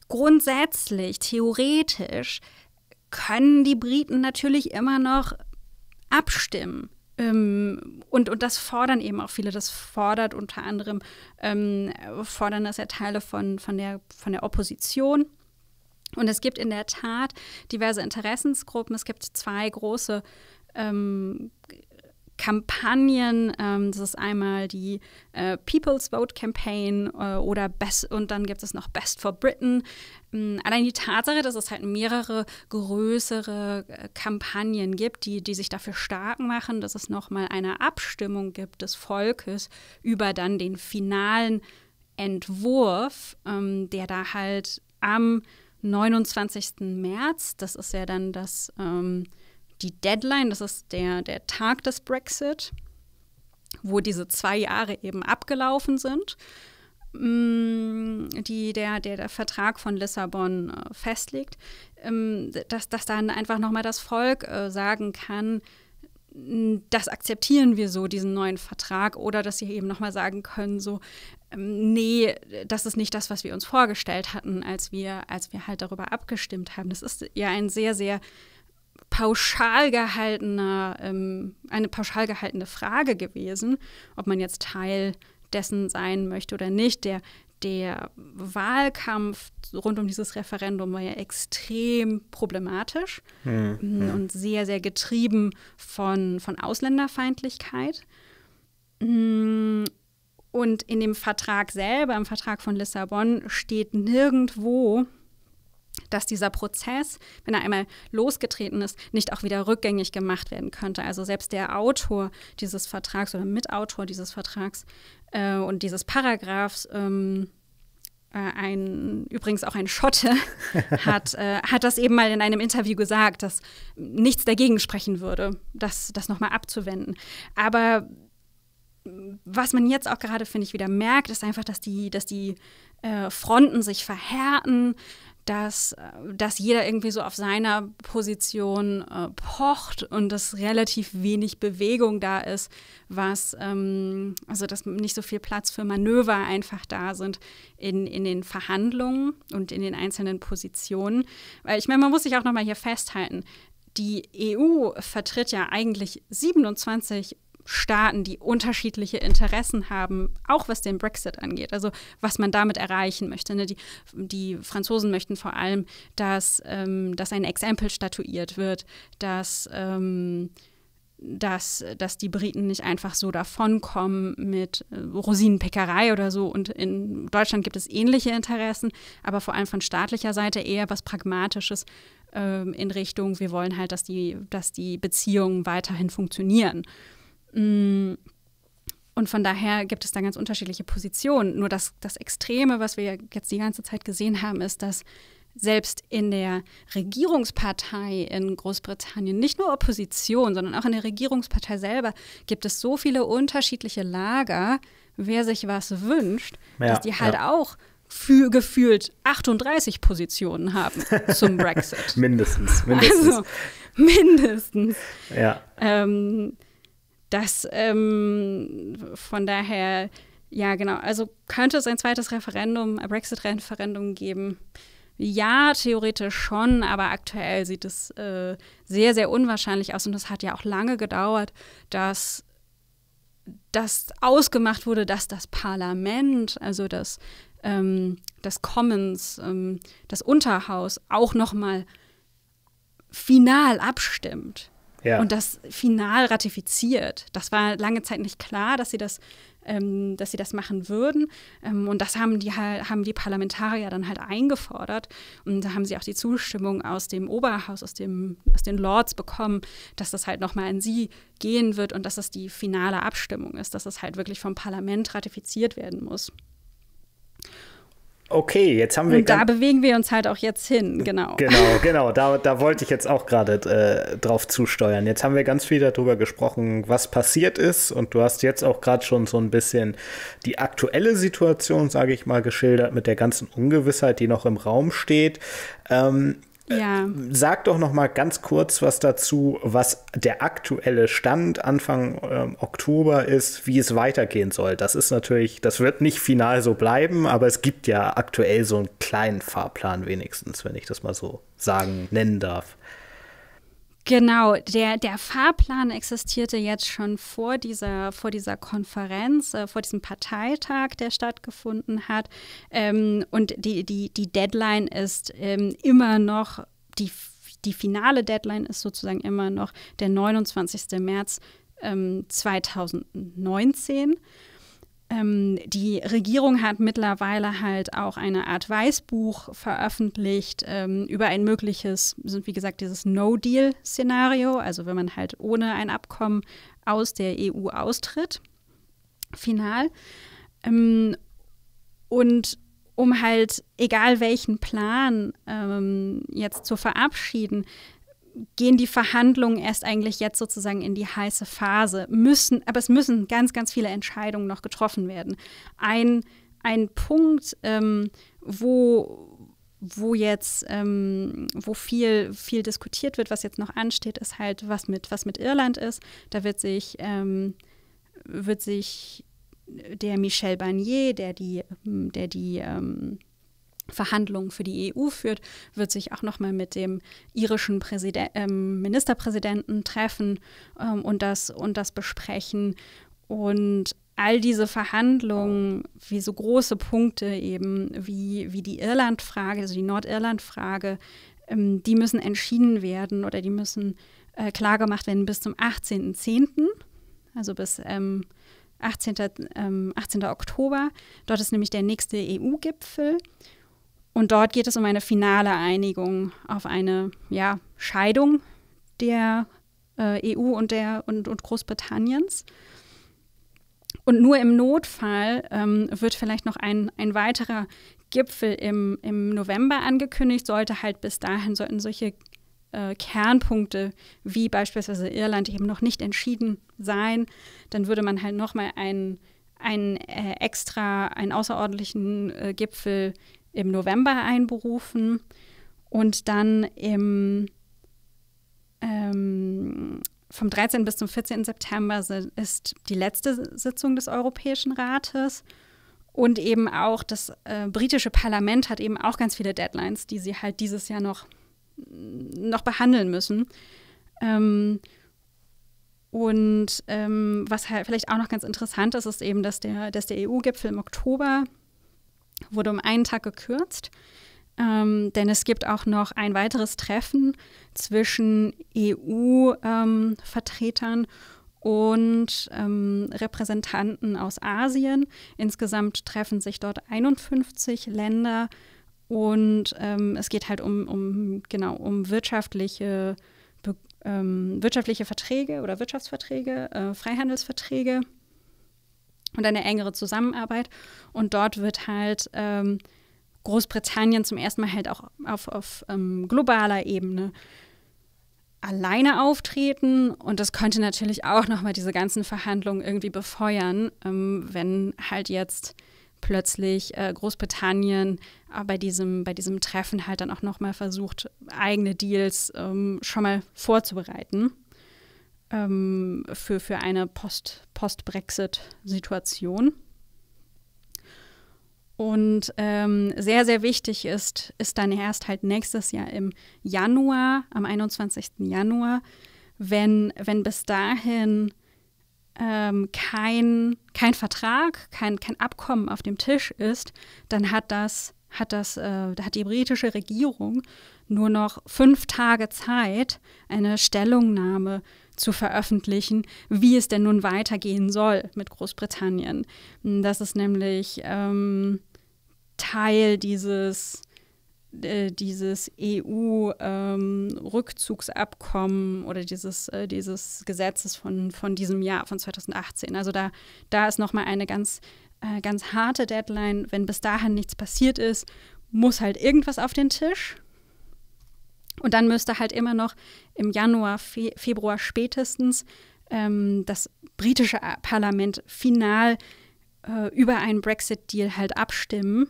Grundsätzlich, theoretisch, können die Briten natürlich immer noch abstimmen. Ähm, und, und das fordern eben auch viele. Das fordert unter anderem, ähm, fordern das ja Teile von, von, der, von der Opposition. Und es gibt in der Tat diverse Interessensgruppen. Es gibt zwei große ähm, Kampagnen. Ähm, das ist einmal die äh, People's Vote Campaign äh, oder Best und dann gibt es noch Best for Britain. Ähm, allein die Tatsache, dass es halt mehrere größere äh, Kampagnen gibt, die, die sich dafür stark machen, dass es nochmal eine Abstimmung gibt des Volkes über dann den finalen Entwurf, ähm, der da halt am 29. März, das ist ja dann das ähm, die Deadline, das ist der, der Tag des Brexit, wo diese zwei Jahre eben abgelaufen sind, mm, die der, der, der Vertrag von Lissabon äh, festlegt, ähm, dass, dass dann einfach nochmal das Volk äh, sagen kann, mm, das akzeptieren wir so, diesen neuen Vertrag, oder dass sie eben nochmal sagen können, so, ähm, nee, das ist nicht das, was wir uns vorgestellt hatten, als wir, als wir halt darüber abgestimmt haben. Das ist ja ein sehr, sehr pauschal gehaltener, ähm, eine pauschal gehaltene Frage gewesen, ob man jetzt Teil dessen sein möchte oder nicht. Der, der Wahlkampf rund um dieses Referendum war ja extrem problematisch hm, hm. und sehr, sehr getrieben von, von Ausländerfeindlichkeit. Mm, und in dem Vertrag selber, im Vertrag von Lissabon, steht nirgendwo, dass dieser Prozess, wenn er einmal losgetreten ist, nicht auch wieder rückgängig gemacht werden könnte. Also selbst der Autor dieses Vertrags oder Mitautor dieses Vertrags äh, und dieses Paragraphs, ähm, äh, ein, übrigens auch ein Schotte, hat, äh, hat das eben mal in einem Interview gesagt, dass nichts dagegen sprechen würde, das, das nochmal abzuwenden. Aber was man jetzt auch gerade, finde ich, wieder merkt, ist einfach, dass die, dass die äh, Fronten sich verhärten, dass, äh, dass jeder irgendwie so auf seiner Position äh, pocht und dass relativ wenig Bewegung da ist, was, ähm, also dass nicht so viel Platz für Manöver einfach da sind in, in den Verhandlungen und in den einzelnen Positionen. Weil ich meine, man muss sich auch nochmal hier festhalten, die EU vertritt ja eigentlich 27 Staaten, die unterschiedliche Interessen haben, auch was den Brexit angeht, also was man damit erreichen möchte. Ne? Die, die, Franzosen möchten vor allem, dass, ähm, dass ein Exempel statuiert wird, dass, ähm, dass, dass die Briten nicht einfach so davonkommen mit äh, Rosinenpickerei oder so. Und in Deutschland gibt es ähnliche Interessen, aber vor allem von staatlicher Seite eher was Pragmatisches ähm, in Richtung, wir wollen halt, dass die, dass die Beziehungen weiterhin funktionieren. Mm. Und von daher gibt es da ganz unterschiedliche Positionen. Nur das, das Extreme, was wir jetzt die ganze Zeit gesehen haben, ist, dass selbst in der Regierungspartei in Großbritannien, nicht nur Opposition, sondern auch in der Regierungspartei selber, gibt es so viele unterschiedliche Lager, wer sich was wünscht, ja, dass die halt ja. auch für gefühlt 38 Positionen haben zum Brexit. mindestens, mindestens. Also, mindestens. Ja. Ähm, das ähm, von daher, ja, genau. Also könnte es ein zweites Referendum, ein Brexit-Referendum geben? Ja, theoretisch schon, aber aktuell sieht es äh, sehr, sehr unwahrscheinlich aus. Und es hat ja auch lange gedauert, dass das ausgemacht wurde, dass das Parlament, also das, ähm, das Commons, ähm, das Unterhaus auch nochmal final abstimmt ja. und das final ratifiziert. Das war lange Zeit nicht klar, dass sie das, ähm, dass sie das machen würden. Ähm, und das haben die, haben die Parlamentarier dann halt eingefordert. Und da haben sie auch die Zustimmung aus dem Oberhaus, aus, dem, aus den Lords bekommen, dass das halt nochmal an sie gehen wird und dass das die finale Abstimmung ist, dass das halt wirklich vom Parlament ratifiziert werden muss. Okay, jetzt haben wir. Und da bewegen wir uns halt auch jetzt hin, genau. Genau, genau. Da, da wollte ich jetzt auch gerade äh, drauf zusteuern. Jetzt haben wir ganz viel darüber gesprochen, was passiert ist. Und du hast jetzt auch gerade schon so ein bisschen die aktuelle Situation, sage ich mal, geschildert mit der ganzen Ungewissheit, die noch im Raum steht. Ähm, äh, ja. Sag doch noch mal ganz kurz was dazu, was der aktuelle Stand Anfang ähm, Oktober ist, wie es weitergehen soll. Das ist natürlich, das wird nicht final so bleiben, aber es gibt ja aktuell so einen kleinen Fahrplan wenigstens, wenn ich das mal so sagen nennen darf. Genau, der, der Fahrplan existierte jetzt schon vor dieser, vor dieser Konferenz, äh, vor diesem Parteitag, der stattgefunden hat. Ähm, und die, die, die Deadline ist ähm, immer noch, die, die finale Deadline ist sozusagen immer noch der 29. März ähm, 2019. Ähm, die Regierung hat mittlerweile halt auch eine Art Weißbuch veröffentlicht ähm, über ein mögliches, wie gesagt, dieses No-Deal-Szenario, also wenn man halt ohne ein Abkommen aus der EU austritt, final. Ähm, und um halt egal welchen Plan ähm, jetzt zu verabschieden, gehen die Verhandlungen erst eigentlich jetzt sozusagen in die heiße Phase. Müssen, aber es müssen ganz, ganz viele Entscheidungen noch getroffen werden. Ein, ein Punkt, ähm, wo, wo jetzt, ähm, wo viel, viel diskutiert wird, was jetzt noch ansteht, ist halt, was mit, was mit Irland ist. Da wird sich, ähm, wird sich der Michel Barnier, der die, der die ähm, Verhandlungen für die EU führt, wird sich auch nochmal mit dem irischen Präside ähm, Ministerpräsidenten treffen ähm, und, das, und das besprechen. Und all diese Verhandlungen, wie so große Punkte eben, wie, wie die Irlandfrage, also die Nordirlandfrage, ähm, die müssen entschieden werden oder die müssen äh, klargemacht werden bis zum 18.10., also bis ähm, 18. Ähm, 18. Oktober. Dort ist nämlich der nächste EU-Gipfel. Und dort geht es um eine finale Einigung auf eine ja, Scheidung der äh, EU und, der, und, und, Großbritanniens. Und nur im Notfall ähm, wird vielleicht noch ein, ein weiterer Gipfel im, im November angekündigt, sollte halt bis dahin, sollten solche äh, Kernpunkte wie beispielsweise Irland eben noch nicht entschieden sein. Dann würde man halt nochmal einen, einen äh, extra, einen außerordentlichen äh, Gipfel im November einberufen und dann im, ähm, vom 13. bis zum 14. September ist die letzte Sitzung des Europäischen Rates. Und eben auch das äh, britische Parlament hat eben auch ganz viele Deadlines, die sie halt dieses Jahr noch, noch behandeln müssen. Ähm, und ähm, was halt vielleicht auch noch ganz interessant ist, ist eben, dass der, dass der EU-Gipfel im Oktober wurde um einen Tag gekürzt. Ähm, denn es gibt auch noch ein weiteres Treffen zwischen EU-Vertretern ähm, und ähm, Repräsentanten aus Asien. Insgesamt treffen sich dort 51 Länder und ähm, es geht halt um, um, genau, um wirtschaftliche, be, ähm, wirtschaftliche Verträge oder Wirtschaftsverträge, äh, Freihandelsverträge und eine engere Zusammenarbeit. Und dort wird halt ähm, Großbritannien zum ersten Mal halt auch auf, auf ähm, globaler Ebene alleine auftreten. Und das könnte natürlich auch nochmal diese ganzen Verhandlungen irgendwie befeuern, ähm, wenn halt jetzt plötzlich äh, Großbritannien äh, bei, diesem, bei diesem Treffen halt dann auch nochmal versucht, eigene Deals ähm, schon mal vorzubereiten ähm, für, für eine Post-Brexit-Situation. Post und ähm, sehr, sehr wichtig ist, ist dann erst halt nächstes Jahr im Januar, am 21. Januar, wenn, wenn bis dahin ähm, kein, kein Vertrag, kein, kein Abkommen auf dem Tisch ist, dann hat das, hat das, äh, hat die britische Regierung nur noch fünf Tage Zeit, eine Stellungnahme äh, zu veröffentlichen, wie es denn nun weitergehen soll mit Großbritannien. Hm, das ist nämlich ähm, Teil dieses äh, dieses EU-Rückzugsabkommen ähm, oder dieses, äh, dieses Gesetzes von, von diesem Jahr, von 2018. Also da, da ist nochmal eine ganz, äh, ganz harte Deadline. Wenn bis dahin nichts passiert ist, muss halt irgendwas auf den Tisch. Und dann müsste halt immer noch im Januar, Fe Februar spätestens ähm, das britische Parlament final äh, über einen Brexit-Deal halt abstimmen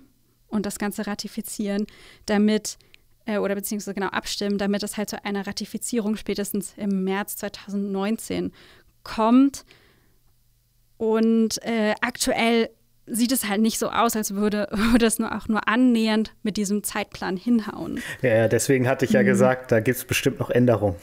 und das Ganze ratifizieren, damit äh, oder beziehungsweise genau abstimmen, damit es halt zu einer Ratifizierung spätestens im März 2019 kommt. Und äh, aktuell sieht es halt nicht so aus, als würde, würde es nur auch nur annähernd mit diesem Zeitplan hinhauen. Ja, deswegen hatte ich ja mhm. gesagt, da gibt es bestimmt noch Änderungen.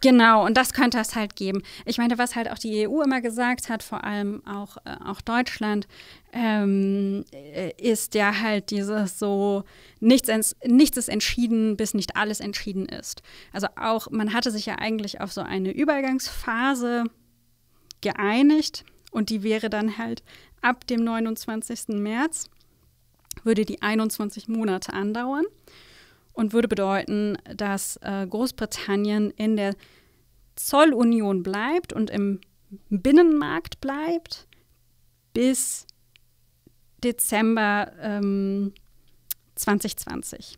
Genau, und das könnte es halt geben. Ich meine, was halt auch die EU immer gesagt hat, vor allem auch, äh, auch Deutschland, ähm, äh, ist ja halt dieses so, nichts, ins, nichts ist entschieden, bis nicht alles entschieden ist. Also auch, man hatte sich ja eigentlich auf so eine Übergangsphase geeinigt, und die wäre dann halt ab dem 29. März, würde die 21 Monate andauern und würde bedeuten, dass äh, Großbritannien in der Zollunion bleibt und im Binnenmarkt bleibt bis Dezember ähm, 2020.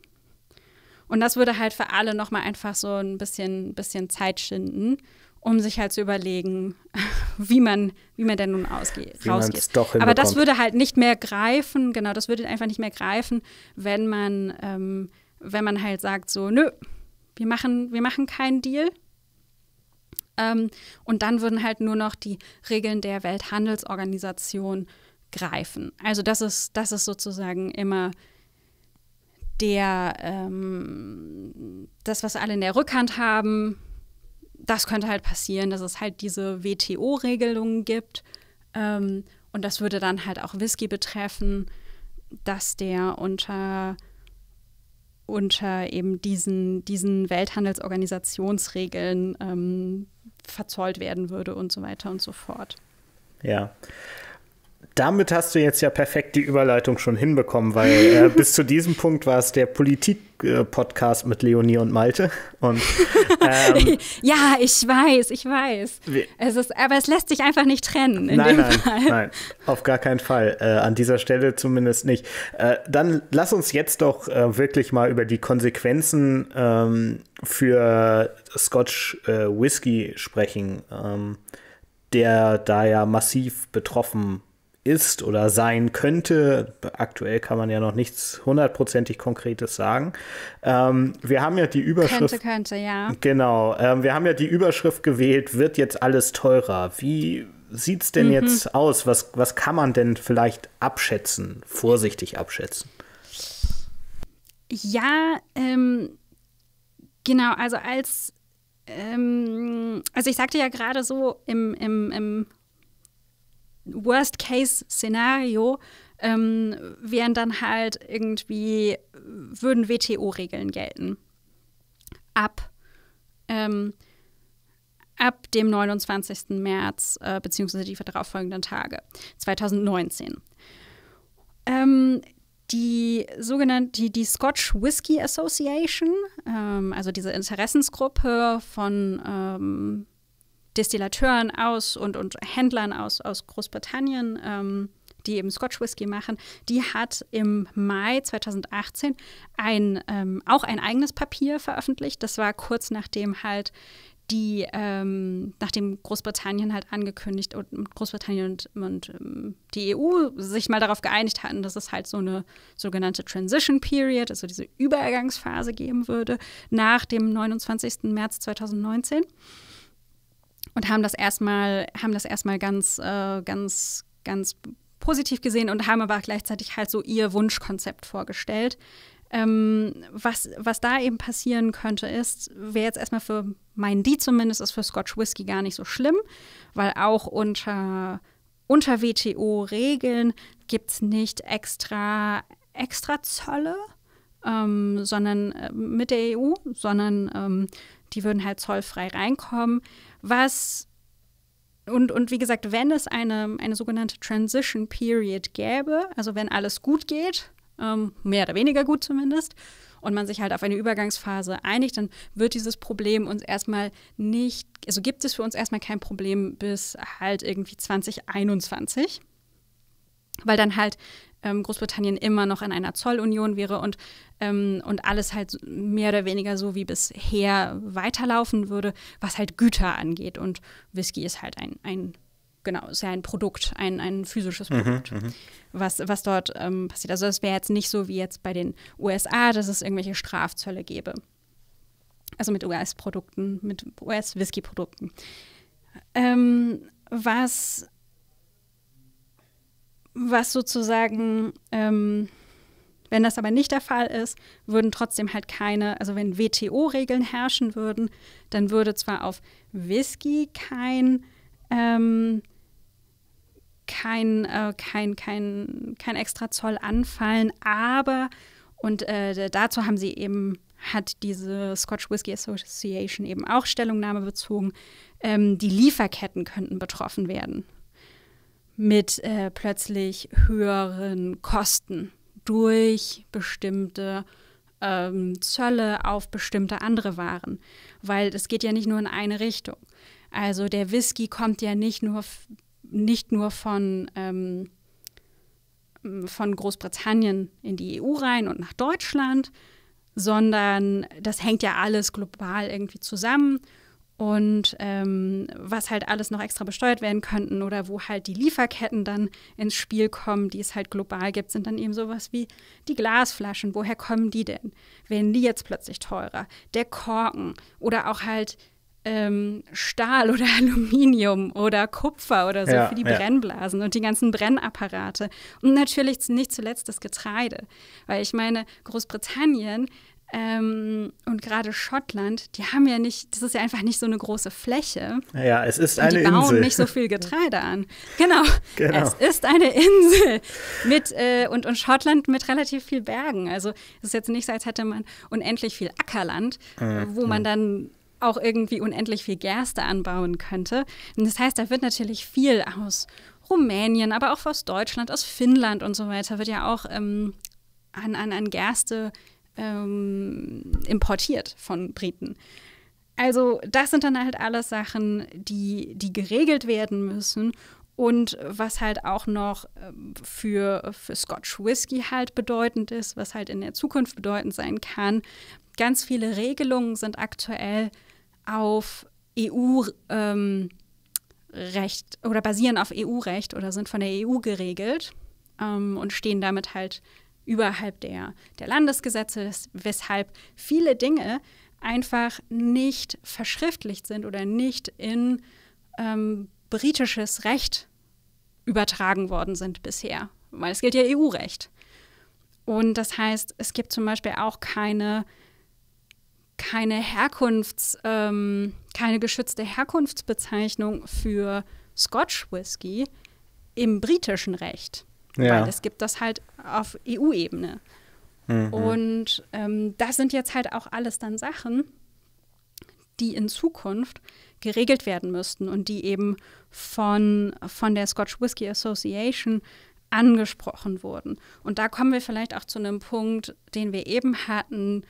Und das würde halt für alle nochmal einfach so ein bisschen, bisschen Zeit schinden um sich halt zu überlegen, wie man, wie man denn nun ausgeht, wie rausgeht. Aber das würde halt nicht mehr greifen, genau, das würde einfach nicht mehr greifen, wenn man, ähm, wenn man halt sagt, so, nö, wir machen, wir machen keinen Deal. Ähm, und dann würden halt nur noch die Regeln der Welthandelsorganisation greifen. Also das ist, das ist sozusagen immer der, ähm, das, was alle in der Rückhand haben, das könnte halt passieren, dass es halt diese WTO-Regelungen gibt. Ähm, und das würde dann halt auch Whisky betreffen, dass der unter, unter eben diesen, diesen Welthandelsorganisationsregeln ähm, verzollt werden würde und so weiter und so fort. Ja. Damit hast du jetzt ja perfekt die Überleitung schon hinbekommen, weil äh, bis zu diesem Punkt war es der Politik Podcast mit Leonie und Malte. Und, ähm, ja, ich weiß, ich weiß. Es ist, aber es lässt sich einfach nicht trennen. nein, nein, Fall. nein, auf gar keinen Fall. Äh, an dieser Stelle zumindest nicht. Äh, dann lass uns jetzt doch äh, wirklich mal über die Konsequenzen ähm, für Scotch äh, Whisky sprechen, ähm, der da ja massiv betroffen ist ist oder sein könnte. Aktuell kann man ja noch nichts hundertprozentig Konkretes sagen. Ähm, wir haben ja die Überschrift. Könnte, könnte, ja. Genau. Ähm, wir haben ja die Überschrift gewählt, wird jetzt alles teurer. Wie sieht es denn mhm. jetzt aus? Was, was kann man denn vielleicht abschätzen, vorsichtig abschätzen? Ja, ähm, genau, also als ähm, also ich sagte ja gerade so im, im, im Worst-Case-Szenario ähm, wären dann halt irgendwie, würden WTO-Regeln gelten. Ab, ähm, ab dem 29. März, äh, beziehungsweise die darauffolgenden Tage, 2019. Ähm, die sogenannte die, die Scotch Whiskey Association, ähm, also diese Interessensgruppe von ähm, Destillateuren aus und, und Händlern aus, aus Großbritannien, ähm, die eben Scotch Whisky machen, die hat im Mai 2018 ein, ähm, auch ein eigenes Papier veröffentlicht. Das war kurz nachdem halt die, ähm, nachdem Großbritannien halt angekündigt und Großbritannien und, und ähm, die EU sich mal darauf geeinigt hatten, dass es halt so eine sogenannte Transition Period, also diese Übergangsphase geben würde, nach dem 29. März 2019 und haben das erstmal, haben das erstmal ganz, äh, ganz, ganz positiv gesehen und haben aber gleichzeitig halt so ihr Wunschkonzept vorgestellt. Ähm, was, was da eben passieren könnte, ist, wäre jetzt erstmal für meinen Die zumindest, ist für Scotch Whisky gar nicht so schlimm, weil auch unter, unter WTO-Regeln gibt es nicht extra, extra Zölle, ähm, sondern äh, mit der EU, sondern ähm, die würden halt zollfrei reinkommen was und, und wie gesagt, wenn es eine, eine sogenannte Transition Period gäbe, also wenn alles gut geht, ähm, mehr oder weniger gut zumindest, und man sich halt auf eine Übergangsphase einigt, dann wird dieses Problem uns erstmal nicht, also gibt es für uns erstmal kein Problem bis halt irgendwie 2021, weil dann halt ähm, Großbritannien immer noch in einer Zollunion wäre und, ähm, und alles halt mehr oder weniger so wie bisher weiterlaufen würde, was halt Güter angeht. Und Whisky ist halt ein, ein genau, ist ja ein Produkt, ein, ein physisches mhm, Produkt, mhm, was, was dort ähm, passiert. Also es wäre jetzt nicht so wie jetzt bei den USA, dass es irgendwelche Strafzölle gäbe. Also mit US-Produkten, mit US-Whisky-Produkten. Ähm, was was sozusagen, ähm, wenn das aber nicht der Fall ist, würden trotzdem halt keine, also wenn WTO-Regeln herrschen würden, dann würde zwar auf Whisky kein, ähm, kein, äh, kein, kein, kein extra Zoll anfallen, aber, und äh, dazu haben sie eben, hat diese Scotch Whisky Association eben auch Stellungnahme bezogen, ähm, die Lieferketten könnten betroffen werden mit äh, plötzlich höheren Kosten durch bestimmte ähm, Zölle auf bestimmte andere Waren, weil es geht ja nicht nur in eine Richtung. Also der Whisky kommt ja nicht nur, nicht nur von, ähm, von Großbritannien in die EU rein und nach Deutschland, sondern das hängt ja alles global irgendwie zusammen und ähm, was halt alles noch extra besteuert werden könnten oder wo halt die Lieferketten dann ins Spiel kommen, die es halt global gibt, sind dann eben sowas wie die Glasflaschen. Woher kommen die denn? Werden die jetzt plötzlich teurer? Der Korken oder auch halt ähm, Stahl oder Aluminium oder Kupfer oder so ja, für die ja. Brennblasen und die ganzen Brennapparate. Und natürlich nicht zuletzt das Getreide. Weil ich meine, Großbritannien ähm, und gerade Schottland, die haben ja nicht, das ist ja einfach nicht so eine große Fläche. Ja, es ist eine Insel. Die bauen Insel. nicht so viel Getreide an. Genau, genau. es ist eine Insel mit, äh, und, und Schottland mit relativ viel Bergen. Also es ist jetzt nicht so, als hätte man unendlich viel Ackerland, mhm. wo man dann auch irgendwie unendlich viel Gerste anbauen könnte. Und das heißt, da wird natürlich viel aus Rumänien, aber auch aus Deutschland, aus Finnland und so weiter, wird ja auch ähm, an, an, an Gerste ähm, importiert von Briten. Also das sind dann halt alles Sachen, die, die geregelt werden müssen. Und was halt auch noch ähm, für, für Scotch Whisky halt bedeutend ist, was halt in der Zukunft bedeutend sein kann. Ganz viele Regelungen sind aktuell auf EU-Recht ähm, oder basieren auf EU-Recht oder sind von der EU geregelt ähm, und stehen damit halt überhalb der, der Landesgesetze, weshalb viele Dinge einfach nicht verschriftlicht sind oder nicht in ähm, britisches Recht übertragen worden sind bisher, weil es gilt ja EU-Recht. Und das heißt, es gibt zum Beispiel auch keine, keine Herkunfts, ähm, keine geschützte Herkunftsbezeichnung für Scotch Whisky im britischen Recht. Ja. Weil es gibt das halt auf EU-Ebene. Mhm. Und ähm, das sind jetzt halt auch alles dann Sachen, die in Zukunft geregelt werden müssten und die eben von, von der Scotch Whisky Association angesprochen wurden. Und da kommen wir vielleicht auch zu einem Punkt, den wir eben hatten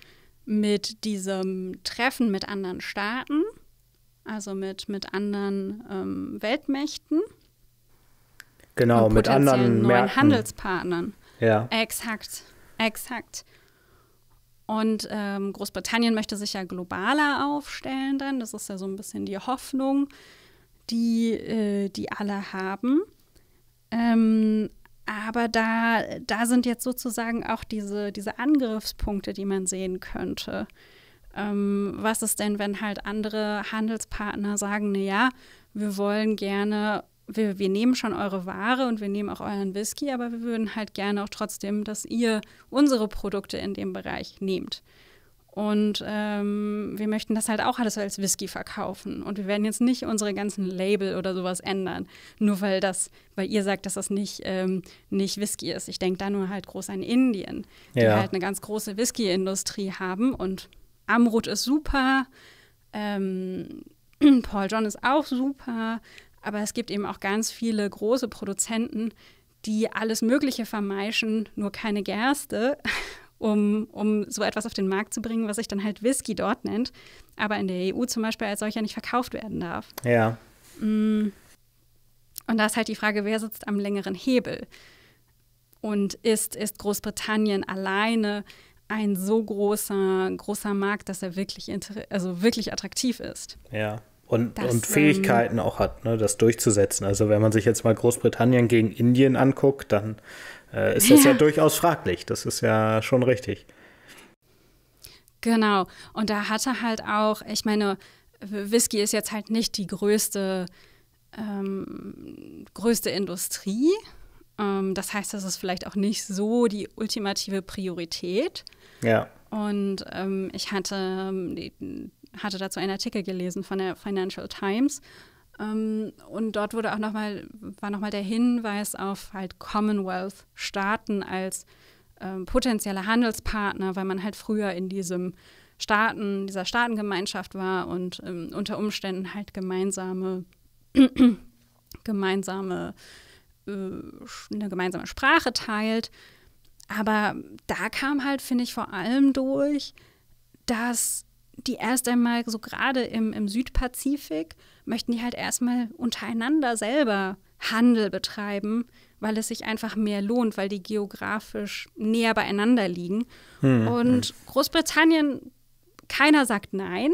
mit diesem Treffen mit anderen Staaten, also mit, mit anderen ähm, Weltmächten. Genau, mit anderen neuen Märkten. Handelspartnern. Ja. Exakt, exakt. Und ähm, Großbritannien möchte sich ja globaler aufstellen dann. Das ist ja so ein bisschen die Hoffnung, die, äh, die alle haben. Ähm, aber da, da sind jetzt sozusagen auch diese, diese Angriffspunkte, die man sehen könnte. Ähm, was ist denn, wenn halt andere Handelspartner sagen, naja, wir wollen gerne wir, wir nehmen schon eure Ware und wir nehmen auch euren Whisky, aber wir würden halt gerne auch trotzdem, dass ihr unsere Produkte in dem Bereich nehmt. Und ähm, wir möchten das halt auch alles als Whisky verkaufen. Und wir werden jetzt nicht unsere ganzen Label oder sowas ändern, nur weil das, weil ihr sagt, dass das nicht, ähm, nicht Whisky ist. Ich denke da nur halt groß an Indien, die ja. halt eine ganz große Whisky-Industrie haben. Und Amrut ist super, ähm, Paul John ist auch super. Aber es gibt eben auch ganz viele große Produzenten, die alles Mögliche vermeischen, nur keine Gerste, um, um so etwas auf den Markt zu bringen, was sich dann halt Whisky dort nennt, aber in der EU zum Beispiel als solcher nicht verkauft werden darf. Ja. Mm. Und da ist halt die Frage, wer sitzt am längeren Hebel? Und ist, ist Großbritannien alleine ein so großer, großer Markt, dass er wirklich, also wirklich attraktiv ist? Ja und, und Fähigkeiten auch hat, ne, das durchzusetzen. Also wenn man sich jetzt mal Großbritannien gegen Indien anguckt, dann äh, ist das ja. ja durchaus fraglich. Das ist ja schon richtig. Genau. Und da hatte halt auch, ich meine, Whisky ist jetzt halt nicht die größte, ähm, größte Industrie. Ähm, das heißt, das ist vielleicht auch nicht so die ultimative Priorität. Ja. Und ähm, ich hatte ähm, die, hatte dazu einen Artikel gelesen von der Financial Times. Ähm, und dort wurde auch noch mal, war nochmal der Hinweis auf halt Commonwealth-Staaten als ähm, potenzieller Handelspartner, weil man halt früher in diesem Staaten, dieser Staatengemeinschaft war und ähm, unter Umständen halt gemeinsame, gemeinsame äh, eine gemeinsame Sprache teilt. Aber da kam halt, finde ich, vor allem durch, dass die erst einmal so gerade im, im Südpazifik möchten die halt erstmal untereinander selber Handel betreiben, weil es sich einfach mehr lohnt, weil die geografisch näher beieinander liegen. Hm. hm. Und Großbritannien, keiner sagt nein.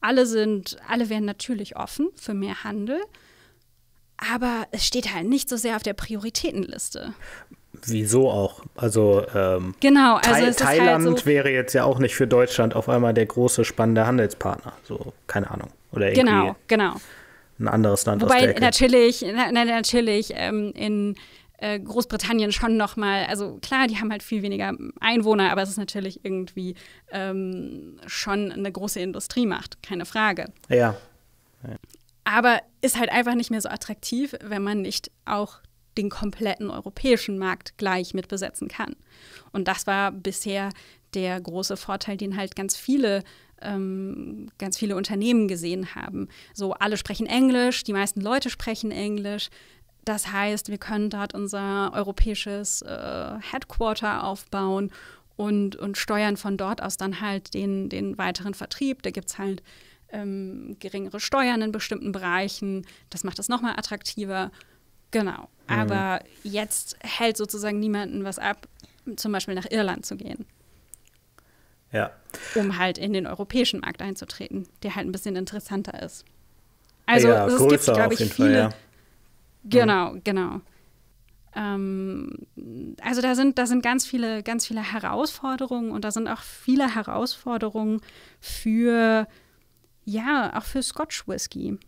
Alle sind, alle wären natürlich offen für mehr Handel. Aber es steht halt nicht so sehr auf der Prioritätenliste. Wieso auch? Also, ähm, genau, also Tha halt Thailand halt so, wäre jetzt ja auch nicht für Deutschland auf einmal der große spannende Handelspartner. So, keine Ahnung. Oder irgendwie genau, genau. ein anderes Land Wobei aus der Ecke. natürlich, na, na, natürlich ähm, in äh, Großbritannien schon nochmal, also klar, die haben halt viel weniger Einwohner, aber es ist natürlich irgendwie ähm, schon eine große Industriemacht, keine Frage. Ja. ja. Aber ist halt einfach nicht mehr so attraktiv, wenn man nicht auch den kompletten europäischen Markt gleich mit besetzen kann. Und das war bisher der große Vorteil, den halt ganz viele ähm, ganz viele Unternehmen gesehen haben. So, alle sprechen Englisch, die meisten Leute sprechen Englisch. Das heißt, wir können dort unser europäisches äh, Headquarter aufbauen und, und steuern von dort aus dann halt den, den weiteren Vertrieb. Da gibt es halt ähm, geringere Steuern in bestimmten Bereichen. Das macht es nochmal attraktiver. Genau. Mhm. Aber mhm. jetzt hält sozusagen niemanden was ab, zum Beispiel nach Irland zu gehen. Ja. Um halt in den europäischen Markt einzutreten, der halt ein bisschen interessanter ist. Also ja, es gibt, glaube ich, viele. Fall, ja. Genau, mhm. genau. Ähm, also da sind, da sind ganz viele, ganz viele Herausforderungen und da sind auch viele Herausforderungen für, ja, auch für Scotch Whisky.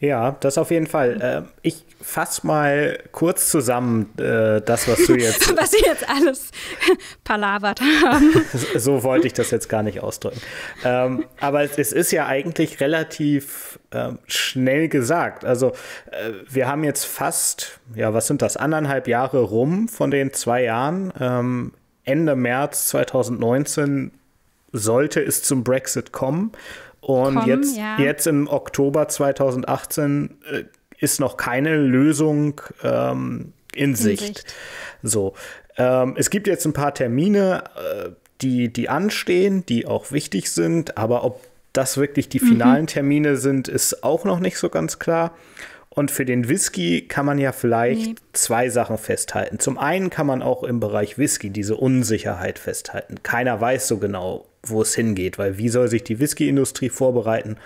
Ja, das auf jeden Fall. Ähm, ich fasse mal kurz zusammen, äh, das, was du jetzt. was sie jetzt alles palavert haben. so wollte ich das jetzt gar nicht ausdrücken. Ähm, aber es, ist ja eigentlich relativ ähm, schnell gesagt. Also, äh, wir haben jetzt fast, ja, was sind das, anderthalb Jahre rum von den zwei Jahren. Ende März 2019 sollte es zum Brexit kommen. Und kommen, jetzt, ja. jetzt im Oktober 2018 äh, ist noch keine Lösung ähm, in, in Sicht. Sicht. So. Ähm, es gibt jetzt ein paar Termine, äh, die, die anstehen, die auch wichtig sind, aber ob das wirklich die mhm. finalen Termine sind, ist auch noch nicht so ganz klar. Und für den Whisky kann man ja vielleicht nee. zwei Sachen festhalten. Zum einen kann man auch im Bereich Whisky diese Unsicherheit festhalten. Keiner weiß so genau, wo es hingeht. Weil wie soll sich die Whisky-Industrie vorbereiten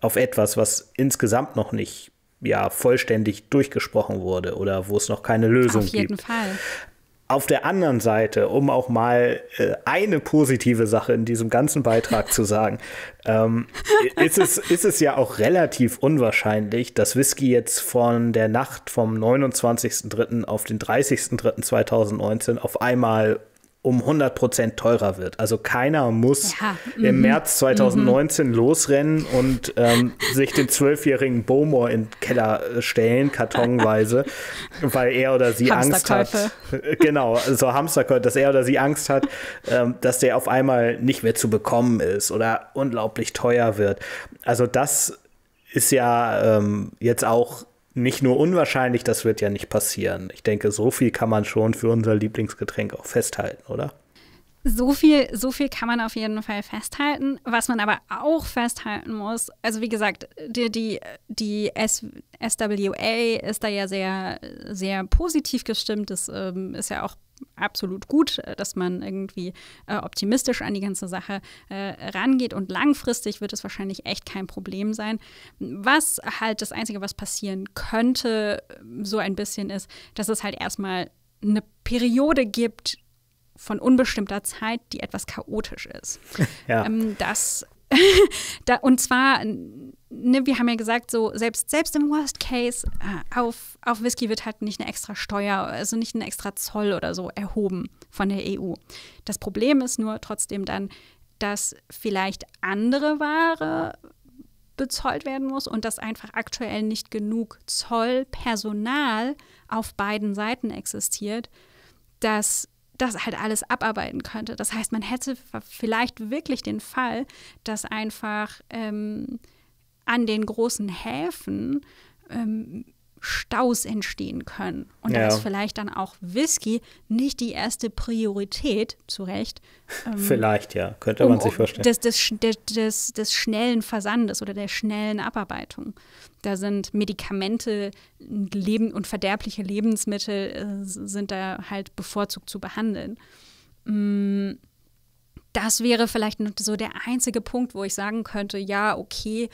auf etwas, was insgesamt noch nicht ja, vollständig durchgesprochen wurde oder wo es noch keine Lösung gibt. Auf jeden gibt. Fall. Auf der anderen Seite, um auch mal äh, eine positive Sache in diesem ganzen Beitrag zu sagen, ähm, ist, es, ist es ja auch relativ unwahrscheinlich, dass Whisky jetzt von der Nacht vom 29.03. auf den 30.03.2019 auf einmal um 100 Prozent teurer wird. Also keiner muss ja. Mhm. im März 2019 mhm. losrennen und ähm, sich den zwölfjährigen Bomor in den Keller äh, stellen, kartonweise, weil er oder sie Angst hat. Äh, genau, so Hamsterkäufe, dass er oder sie Angst hat, ähm, dass der auf einmal nicht mehr zu bekommen ist oder unglaublich teuer wird. Also das ist ja ähm, jetzt auch nicht nur unwahrscheinlich, das wird ja nicht passieren. Ich denke, so viel kann man schon für unser Lieblingsgetränk auch festhalten, oder? So viel, so viel kann man auf jeden Fall festhalten. Was man aber auch festhalten muss, also wie gesagt, die, die, die SWA ist da ja sehr, sehr positiv gestimmt. Das ähm, ist ja auch absolut gut, äh, dass man irgendwie äh, optimistisch an die ganze Sache äh, rangeht und langfristig wird es wahrscheinlich echt kein Problem sein. Was halt das Einzige, was passieren könnte, äh, so ein bisschen ist, dass es halt erstmal eine Periode gibt von unbestimmter Zeit, die etwas chaotisch ist. Ja. Ähm, das da, und zwar ne, wir haben ja gesagt, so selbst, selbst im Worst Case äh, auf, auf Whisky wird halt nicht eine extra Steuer, also nicht ein extra Zoll oder so erhoben von der EU. Das Problem ist nur trotzdem dann, dass vielleicht andere Ware bezollt werden muss und dass einfach aktuell nicht genug Zollpersonal auf beiden Seiten existiert, dass das halt alles abarbeiten könnte. Das heißt, man hätte vielleicht wirklich den Fall, dass einfach ähm, an den großen Häfen ähm, Staus entstehen können. Und ja. da ist vielleicht dann auch Whisky nicht die erste Priorität, zu Recht. Ähm, vielleicht, ja, könnte man um, um sich vorstellen. Des, des, des, des, schnellen Versandes oder der schnellen Abarbeitung. Da sind Medikamente Leben und verderbliche Lebensmittel äh, sind da halt bevorzugt zu behandeln. Mm das wäre vielleicht so der einzige Punkt, wo ich sagen könnte, ja, okay,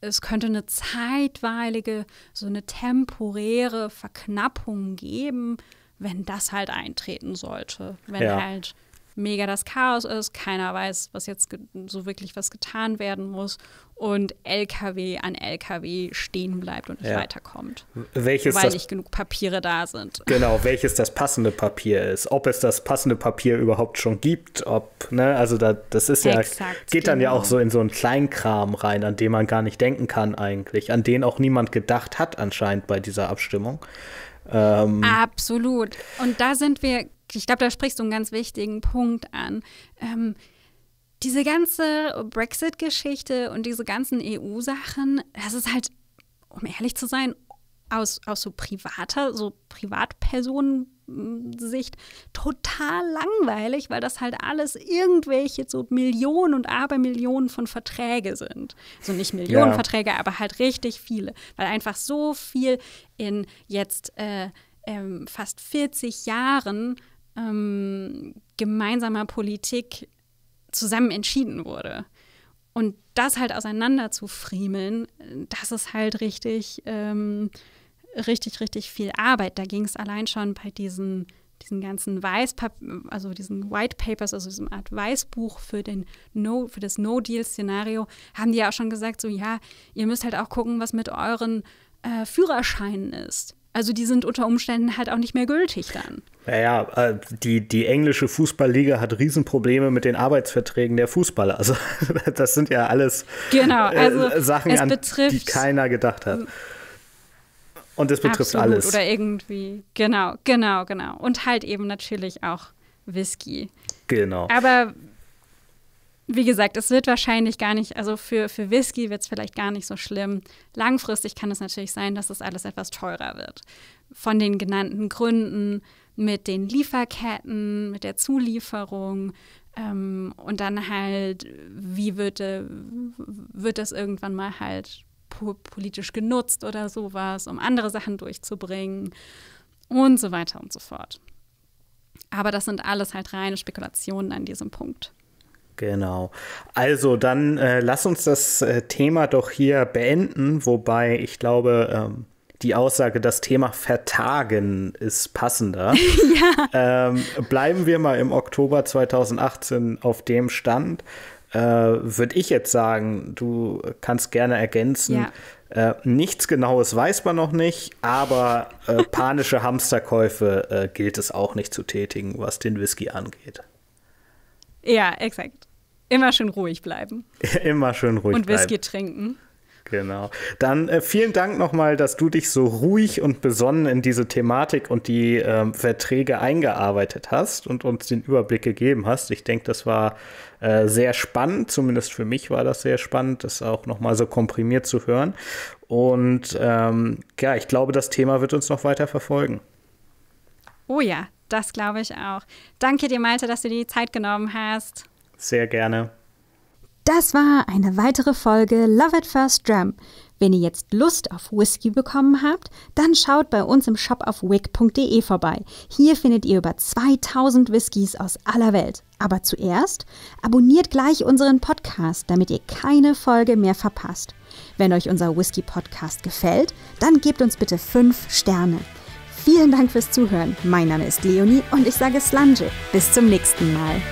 es könnte eine zeitweilige, so eine temporäre Verknappung geben, wenn das halt eintreten sollte. Wenn ja. halt mega das Chaos ist. Keiner weiß, was jetzt so wirklich was getan werden muss. Und LKW an LKW stehen bleibt und nicht ja. weiterkommt. Welches weil nicht genug Papiere da sind. Genau, welches das passende Papier ist. Ob es das passende Papier überhaupt schon gibt, ob, ne, also da, das ist ja, Exakt, geht dann genau. ja auch genau. so in so einen Kleinkram rein, an den man gar nicht denken kann eigentlich, an den auch niemand gedacht hat anscheinend bei dieser Abstimmung. Ähm, Absolut. Und da sind wir ich glaube, da sprichst du einen ganz wichtigen Punkt an. Ähm, diese ganze Brexit-Geschichte und diese ganzen EU-Sachen, das ist halt, um ehrlich zu sein, aus, aus so privater, so Privatpersonensicht total langweilig, weil das halt alles irgendwelche so Millionen und Abermillionen von Verträge sind. Also nicht Millionen ja. Verträge, aber halt richtig viele, weil einfach so viel in jetzt äh, ähm, fast 40 Jahren ähm, gemeinsamer Politik zusammen entschieden wurde. Und das halt auseinander zu friemeln, das ist halt richtig, ähm, richtig, richtig viel Arbeit. Da ging es allein schon bei diesen, diesen ganzen Weißpap also diesen White Papers, also diesem Art Weißbuch für, den no, für das No-Deal-Szenario, haben die ja auch schon gesagt, so ja, ihr müsst halt auch gucken, was mit euren äh, Führerscheinen ist. Also die sind unter Umständen halt auch nicht mehr gültig dann. Naja, äh, die, die englische Fußballliga hat Riesenprobleme mit den Arbeitsverträgen der Fußballer. Also das sind ja alles genau, äh, also Sachen, an die keiner gedacht hat. Und das betrifft absolut, alles. Oder irgendwie, genau, genau, genau. Und halt eben natürlich auch Whisky. Genau. Aber wie gesagt, es wird wahrscheinlich gar nicht, also für, für Whisky wird es vielleicht gar nicht so schlimm. Langfristig kann es natürlich sein, dass das alles etwas teurer wird. Von den genannten Gründen mit den Lieferketten, mit der Zulieferung ähm, und dann halt, wie wird, äh, wird das irgendwann mal halt po politisch genutzt oder sowas, um andere Sachen durchzubringen und so weiter und so fort. Aber das sind alles halt reine Spekulationen an diesem Punkt. Genau. Also dann äh, lass uns das äh, Thema doch hier beenden, wobei ich glaube, ähm, die Aussage, das Thema vertagen ist passender. ja. ähm, bleiben wir mal im Oktober 2018 auf dem Stand. Äh, Würde ich jetzt sagen, du kannst gerne ergänzen. Ja. Äh, nichts Genaues weiß man noch nicht, aber äh, panische Hamsterkäufe äh, gilt es auch nicht zu tätigen, was den Whisky angeht. Ja, exakt. Immer schön ruhig bleiben. Immer schön ruhig bleiben. Und Whisky bleiben. trinken. Genau. Dann äh, vielen Dank nochmal, dass du dich so ruhig und besonnen in diese Thematik und die äh, Verträge eingearbeitet hast und uns den Überblick gegeben hast. Ich denke, das war äh, sehr spannend, zumindest für mich war das sehr spannend, das auch nochmal so komprimiert zu hören. Und ähm, ja, ich glaube, das Thema wird uns noch weiter verfolgen. Oh ja, das glaube ich auch. Danke dir, Malte, dass du dir die Zeit genommen hast. Sehr gerne. Das war eine weitere Folge Love at First Dram. Wenn ihr jetzt Lust auf Whisky bekommen habt, dann schaut bei uns im Shop auf wick.de vorbei. Hier findet ihr über 2000 Whiskys aus aller Welt. Aber zuerst abonniert gleich unseren Podcast, damit ihr keine Folge mehr verpasst. Wenn euch unser Whisky-Podcast gefällt, dann gebt uns bitte 5 Sterne. Vielen Dank fürs Zuhören. Mein Name ist Leonie und ich sage Slange. Bis zum nächsten Mal.